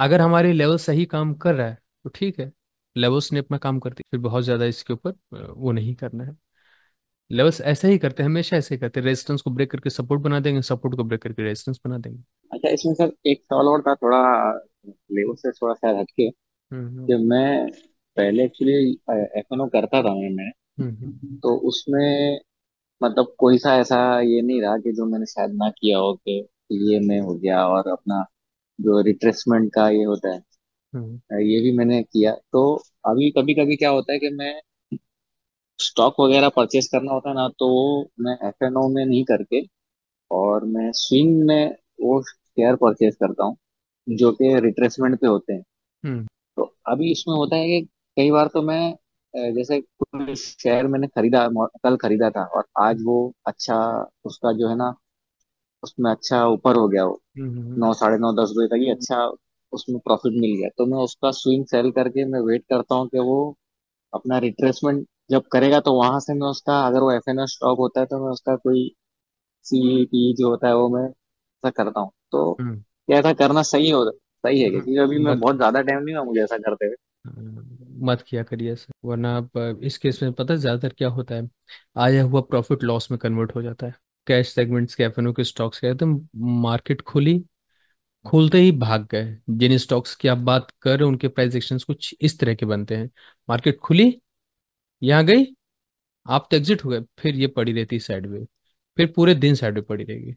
अगर हमारे लेवल सही काम कर रहा है तो ठीक है लेवल्स ने अपना काम कर दिया फिर बहुत ज्यादा इसके ऊपर वो नहीं करना है लेवल्स ऐसे ही करते हैं हमेशा ऐसे ही करते हैं रेजिस्टेंस को ब्रेक करके सपोर्ट बना देंगे सपोर्ट को ब्रेक करके रेजिस्टेंस बना देंगे अच्छा इसमें सर एक सवाल और था थोड़ा लेवल से थोड़ा सा हटके कि हम्म, हम्म। मैं पहले एक्चुअली एफएनओ करता था मैं मैं हम्म, तो उसमें मतलब कोई सा ऐसा ये नहीं रहा कि जो मैंने शायद ना किया हो कि ये मैं हो गया और अपना जो रिट्रेसमेंट का ये होता है ये भी मैंने किया तो अभी कभी कभी क्या होता है कि मैं स्टॉक वगैरह परचेस करना होता है ना तो वो मैं एफ एन ओ में नहीं करके और मैं स्विंग में वो शेयर परचेज करता हूँ जो कि रिट्रेसमेंट पे होते हैं हम्म। तो अभी इसमें होता है कि कई बार तो मैं जैसे कोई शेयर मैंने खरीदा कल खरीदा था और आज वो अच्छा उसका जो है ना उसमें अच्छा ऊपर हो गया वो हम्म, हम्म, नौ साढ़े नौ दस बजे तक ही अच्छा उसमें प्रॉफिट मिल गया तो मैं उसका स्विंग सेल करके मैं वेट करता हूँ कि वो अपना रिट्रेसमेंट जब करेगा तो वहां से मैं उसका अगर वो एफ एन स्टॉक होता है तो मैं उसका कोई सी टी e जो होता है वो मैं ऐसा करता हूँ तो क्या हम्म। था करना सही हो सही है हम्म। क्योंकि अभी मैं बहुत ज्यादा टाइम नहीं हुआ मुझे ऐसा करते हुए हम्म। मत किया करिए ऐसे वरना आप इस केस में पता है ज्यादातर क्या होता है आया हुआ प्रॉफिट लॉस में कन्वर्ट हो जाता है कैश सेगमेंट्स के एफएनओ के स्टॉक्स के एकदम मार्केट खुली खुलते ही भाग गए जिन स्टॉक्स की आप बात कर रहे हैं उनके प्राइस एक्शन कुछ इस तरह के बनते हैं मार्केट खुली यहाँ गई आप तो एग्जिट हो गए फिर ये पड़ी रहती साइड में फिर पूरे दिन साइड में पड़ी रहेगी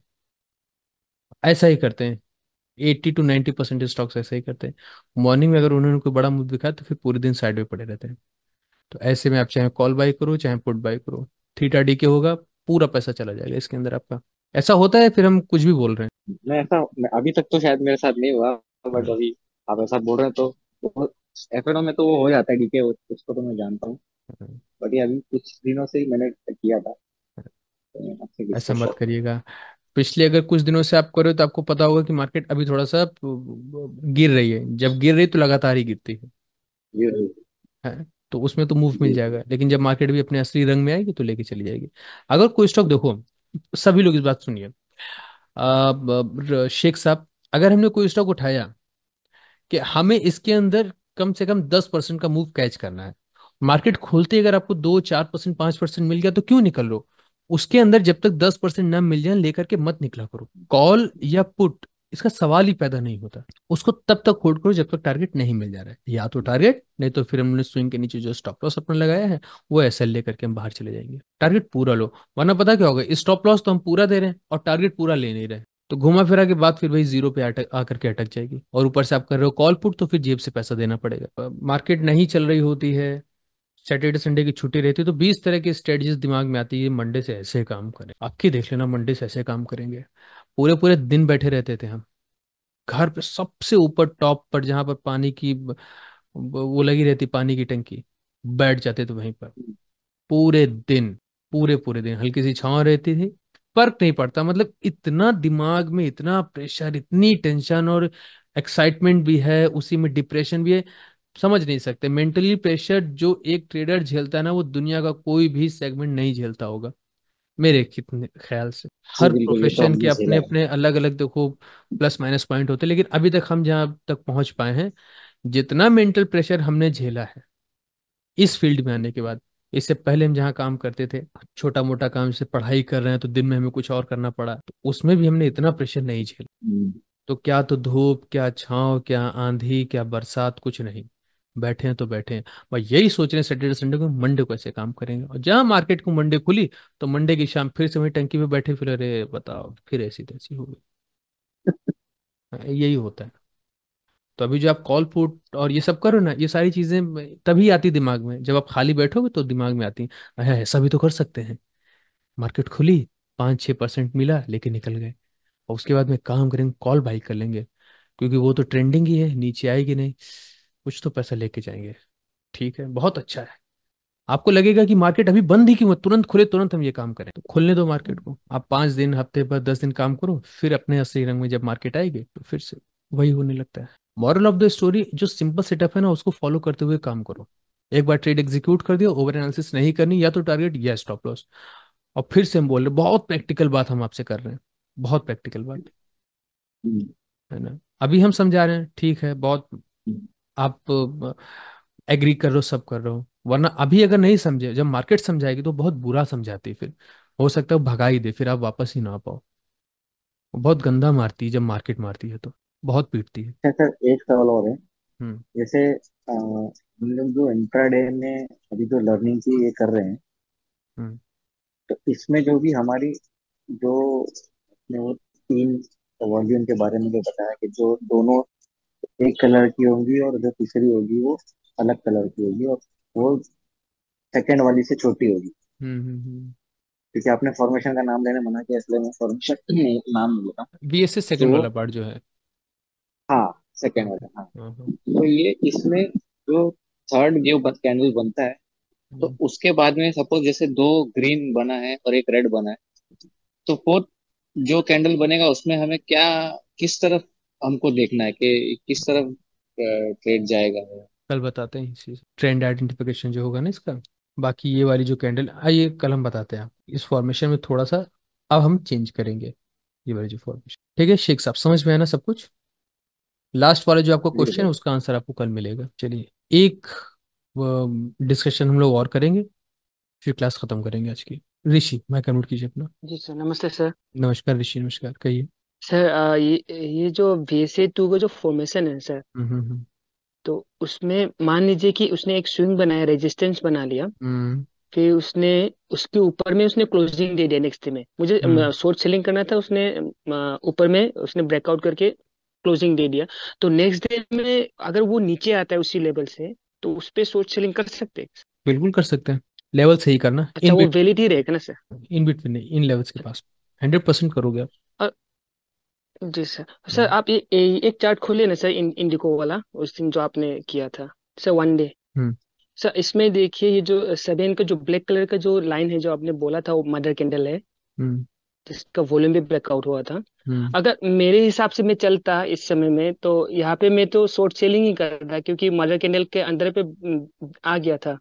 ऐसा ही करते हैं eighty to ninety percent stocks ऐसा ही करते हैं मॉर्निंग में अगर उन्होंने कोई बड़ा मूव दिखाया तो फिर पूरे दिन साइड में पड़े रहते हैं तो ऐसे में आप चाहे कॉल बाई करो चाहे पुट बाई करो थीटा डी के होगा पूरा पैसा चला जाएगा इसके अंदर आपका ऐसा होता है फिर हम कुछ भी बोल रहे हैं मैं ऐसा मैं अभी तक तो शायद मेरे साथ नहीं हुआ बट अभी आप ऐसा बोल रहे हैं तो एफ में तो वो हो जाता है डीके उसको तो मैं जानता हूँ बट ये अभी कुछ दिनों से ही मैंने किया था तो आपसे ऐसा मत करिएगा पिछले अगर कुछ दिनों से आप कर रहे हो तो आपको पता होगा कि मार्केट अभी थोड़ा सा गिर रही है जब गिर रही है तो लगातार ही गिरती है है हाँ, तो उसमें तो मूव मिल जाएगा लेकिन जब मार्केट भी अपने असली रंग में आएगी तो लेके चली जाएगी अगर कोई स्टॉक देखो सभी लोग इस बात सुनिए शेख साहब अगर हमने कोई स्टॉक उठाया कि हमें इसके अंदर कम से कम दस परसेंट का मूव कैच करना है मार्केट खोलते अगर आपको दो चार परसेंट पांच परसेंट मिल गया तो क्यों निकल लो उसके अंदर जब तक दस परसेंट न मिल जाए लेकर के मत निकला करो कॉल या पुट इसका सवाल ही पैदा नहीं होता उसको तब तक होल्ड करो जब तक टारगेट नहीं मिल जा रहा है या तो टारगेट नहीं तो फिर हमने स्विंग के नीचे जो स्टॉप लॉस अपना लगाया है वो ऐसा लेकर के हम बाहर चले जाएंगे टारगेट पूरा लो वरना पता क्या होगा स्टॉप लॉस तो हम पूरा दे रहे हैं और टारगेट पूरा ले नहीं रहे तो घुमा फिरा के बाद फिर वही जीरो पे अटक आकर के अटक जाएगी और ऊपर से आप कर रहे हो कॉल पुट तो फिर जेब से पैसा देना पड़ेगा मार्केट नहीं चल रही होती है सैटरडे संडे की छुट्टी रहती है तो बीस तरह की स्ट्रेटजीज दिमाग में आती है मंडे से ऐसे काम करें आपकी देख लेना मंडे से ऐसे काम करेंगे पूरे पूरे दिन बैठे रहते थे हम घर पे सबसे ऊपर टॉप पर जहां पर पानी की वो लगी रहती पानी की टंकी बैठ जाते थे वहीं पर पूरे दिन पूरे पूरे दिन हल्की सी छाव रहती थी फर्क नहीं पड़ता मतलब इतना दिमाग में इतना प्रेशर इतनी टेंशन और एक्साइटमेंट भी है उसी में डिप्रेशन भी है समझ नहीं सकते मेंटली प्रेशर जो एक ट्रेडर झेलता है ना वो दुनिया का कोई भी सेगमेंट नहीं झेलता होगा मेरे कितने ख्याल से हर प्रोफेशन तो के अपने अपने अलग अलग देखो प्लस माइनस पॉइंट होते लेकिन अभी तक हम जहां तक पहुंच पाए हैं जितना मेंटल प्रेशर हमने झेला है इस फील्ड में आने के बाद इससे पहले हम जहाँ काम करते थे छोटा मोटा काम से पढ़ाई कर रहे हैं तो दिन में हमें कुछ और करना पड़ा तो उसमें भी हमने इतना प्रेशर नहीं झेला हम्म। तो क्या तो धूप क्या छाव क्या आंधी क्या बरसात कुछ नहीं बैठे हैं तो बैठे हैं भाई यही सोच रहे हैं सैटरडे संडे को मंडे को ऐसे काम करेंगे और जहां मार्केट को मंडे खुली तो मंडे की शाम फिर से वही टंकी में बैठे फिर अरे बताओ फिर ऐसी तैसी हो गई यही होता है तो अभी जो आप कॉल पुट और ये सब करो ना ये सारी चीजें तभी आती दिमाग में जब आप खाली बैठोगे तो दिमाग में आती है ऐसा भी तो कर सकते हैं मार्केट खुली पाँच छः परसेंट मिला लेके निकल गए और उसके बाद में काम करेंगे कॉल बाई कर लेंगे क्योंकि वो तो ट्रेंडिंग ही है नीचे आएगी नहीं कुछ तो पैसा लेके जाएंगे ठीक है बहुत अच्छा है आपको लगेगा कि मार्केट अभी बंद ही क्यों है तुरंत खुले तुरंत हम ये काम करें तो खुलने दो मार्केट को आप पांच दिन हफ्ते पर दस दिन काम करो फिर अपने असली रंग में जब मार्केट आएगी तो फिर से वही होने लगता है मॉरल ऑफ द स्टोरी जो सिंपल सेटअप है ना उसको फॉलो करते हुए काम करो एक बार ट्रेड एग्जीक्यूट कर दिया ओवर एनालिसिस नहीं करनी या तो टारगेट या स्टॉप लॉस और फिर से हम बोल रहे बहुत प्रैक्टिकल बात हम आपसे कर रहे हैं बहुत प्रैक्टिकल बात हम्म। है ना अभी हम समझा रहे हैं ठीक है बहुत हम्म। आप एग्री कर रहे हो सब कर रहे हो वरना अभी अगर नहीं समझे जब मार्केट समझाएगी तो बहुत बुरा समझाती फिर हो सकता है भगा ही दे फिर आप वापस ही ना पाओ बहुत गंदा मारती है जब मार्केट मारती है तो बहुत पीटती है सर अच्छा, अच्छा, एक सवाल और है हम्म। जैसे हम लोग जो इंट्राडे में अभी जो लर्निंग की ये कर रहे हैं हम्म। तो इसमें जो भी हमारी जो वो तीन वॉल्यूम के बारे में जो बताया कि जो दोनों एक कलर की होगी और जो तीसरी होगी वो अलग कलर की होगी और वो सेकेंड वाली से छोटी होगी हम्म, हम्म, हम्म। क्योंकि आपने फॉर्मेशन का नाम देने मना किया इसलिए मैं फॉर्मेशन (clears throat) नाम नहीं बोला बीएससी सेकंड तो, वाला पार्ट जो है हाँ सेकंड वाला हाँ।, हाँ, हाँ तो ये इसमें जो थर्ड जो कैंडल बनता है तो उसके बाद में सपोज जैसे दो ग्रीन बना है और एक रेड बना है तो फोर्थ जो कैंडल बनेगा उसमें हमें क्या किस तरफ हमको देखना है कि किस तरफ ट्रेड जाएगा कल बताते हैं इसी ट्रेंड आइडेंटिफिकेशन जो होगा ना इसका बाकी ये वाली जो कैंडल आइए कल हम बताते हैं इस फॉर्मेशन में थोड़ा सा अब हम चेंज करेंगे ये वाली जो फॉर्मेशन ठीक है शेख साहब समझ में है ना सब कुछ लास्ट वाले जो आपका क्वेश्चन है उसका आंसर आपको कल मिलेगा चलिए एक डिस्कशन हम लोग और करेंगे फिर क्लास खत्म करेंगे आज की ऋषि मैं कन्वर्ट कीजिए अपना जी सर नमस्ते सर नमस्कार ऋषि नमस्कार कहिए सर अ, ये ये जो बीएसए टू का जो फॉर्मेशन है सर हम्म, हम्म, हम्म तो उसमें मान लीजिए कि उसने एक स्विंग बनाया रेजिस्टेंस बना लिया हम्म। फिर उसने उसके ऊपर में उसने क्लोजिंग दे दिया नेक्स्ट में मुझे हम्म, शॉर्ट सेलिंग करना था उसने ऊपर में उसने ब्रेकआउट करके क्लोजिंग दे दिया तो नेक्स्ट डे में अगर वो नीचे आता है उसी लेवल से तो उस पे शॉर्ट सेलिंग कर सकते हैं बिल्कुल कर सकते हैं लेवल सही करना अच्छा इन वो बिट वैलिड ही रहेगा ना सर इन बिटवीन इन लेवल्स के पास हंड्रेड परसेंट करोगे आप जी सर हम्म। सर आप ये ए- एक चार्ट खोलिए ना सर इंडिको वाला उस दिन जो आपने किया था सर वन डे हम्म। सर इसमें देखिए ये जो सेवन का जो ब्लैक कलर का जो लाइन है जो आपने बोला था वो मदर कैंडल है हम्म। जिसका वॉल्यूम भी ब्रेकआउट हुआ था अगर मेरे हिसाब से मैं चलता इस समय में तो यहाँ पे मैं तो शॉर्ट सेलिंग ही कर रहा था क्योंकि मदर कैंडल के अंदर पे आ गया था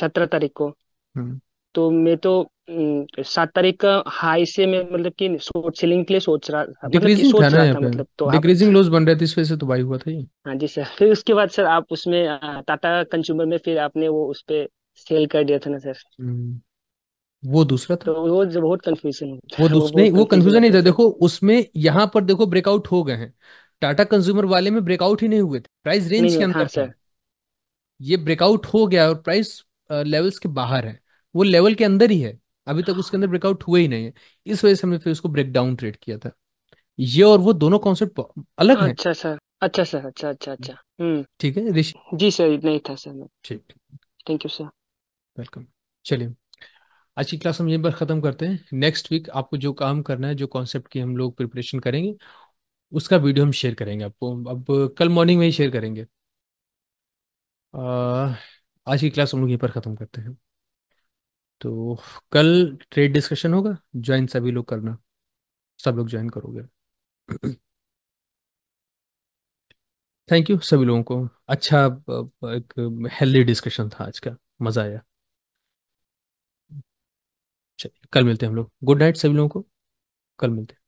सत्रह तारीख को तो मैं तो हम्म, सात तारीख का हाई से मैं मतलब कि शॉर्ट सेलिंग के लिए सोच रहा मतलब था डिक्रीजिंग मतलब ना रहा था मतलब तो डिक्रीजिंग लॉस बन रहे थे इस वजह से तो बाई हुआ था ये हाँ जी सर फिर उसके बाद सर आप उसमें टाटा कंज्यूमर में फिर आपने वो उस पर सेल कर दिया था ना सर हम्म, वो दूसरा था तो वो जो बहुत कंफ्यूजन वो दूसरे (laughs) वो कंफ्यूजन नहीं था देखो उसमें यहाँ पर देखो ब्रेकआउट हो गए हैं टाटा कंज्यूमर वाले में ब्रेकआउट ही नहीं हुए थे प्राइस रेंज के हाँ अंदर था ये ब्रेकआउट हो गया और प्राइस लेवल्स के बाहर है वो लेवल के अंदर ही है अभी तक उसके अंदर ब्रेकआउट हुए ही नहीं है इस वजह से हमने फिर उसको ब्रेक डाउन ट्रेड किया था ये और वो दोनों कॉन्सेप्ट अलग हैं अच्छा सर अच्छा सर अच्छा अच्छा अच्छा हम्म ठीक है ऋषि जी सर इतना ही था सर ठीक थैंक यू सर वेलकम चलिए आज की क्लास हम यहीं पर ख़त्म करते हैं नेक्स्ट वीक आपको जो काम करना है जो कॉन्सेप्ट की हम लोग प्रिपरेशन करेंगे उसका वीडियो हम शेयर करेंगे आपको अब कल मॉर्निंग में ही शेयर करेंगे आज की क्लास हम लोग यहीं पर ख़त्म करते हैं तो कल ट्रेड डिस्कशन होगा ज्वाइन सभी लोग करना सब लोग ज्वाइन करोगे थैंक यू सभी लोगों को अच्छा एक हेल्दी डिस्कशन था आज का मज़ा आया चलिए कल मिलते हैं हम लोग गुड नाइट सभी लोगों को कल मिलते हैं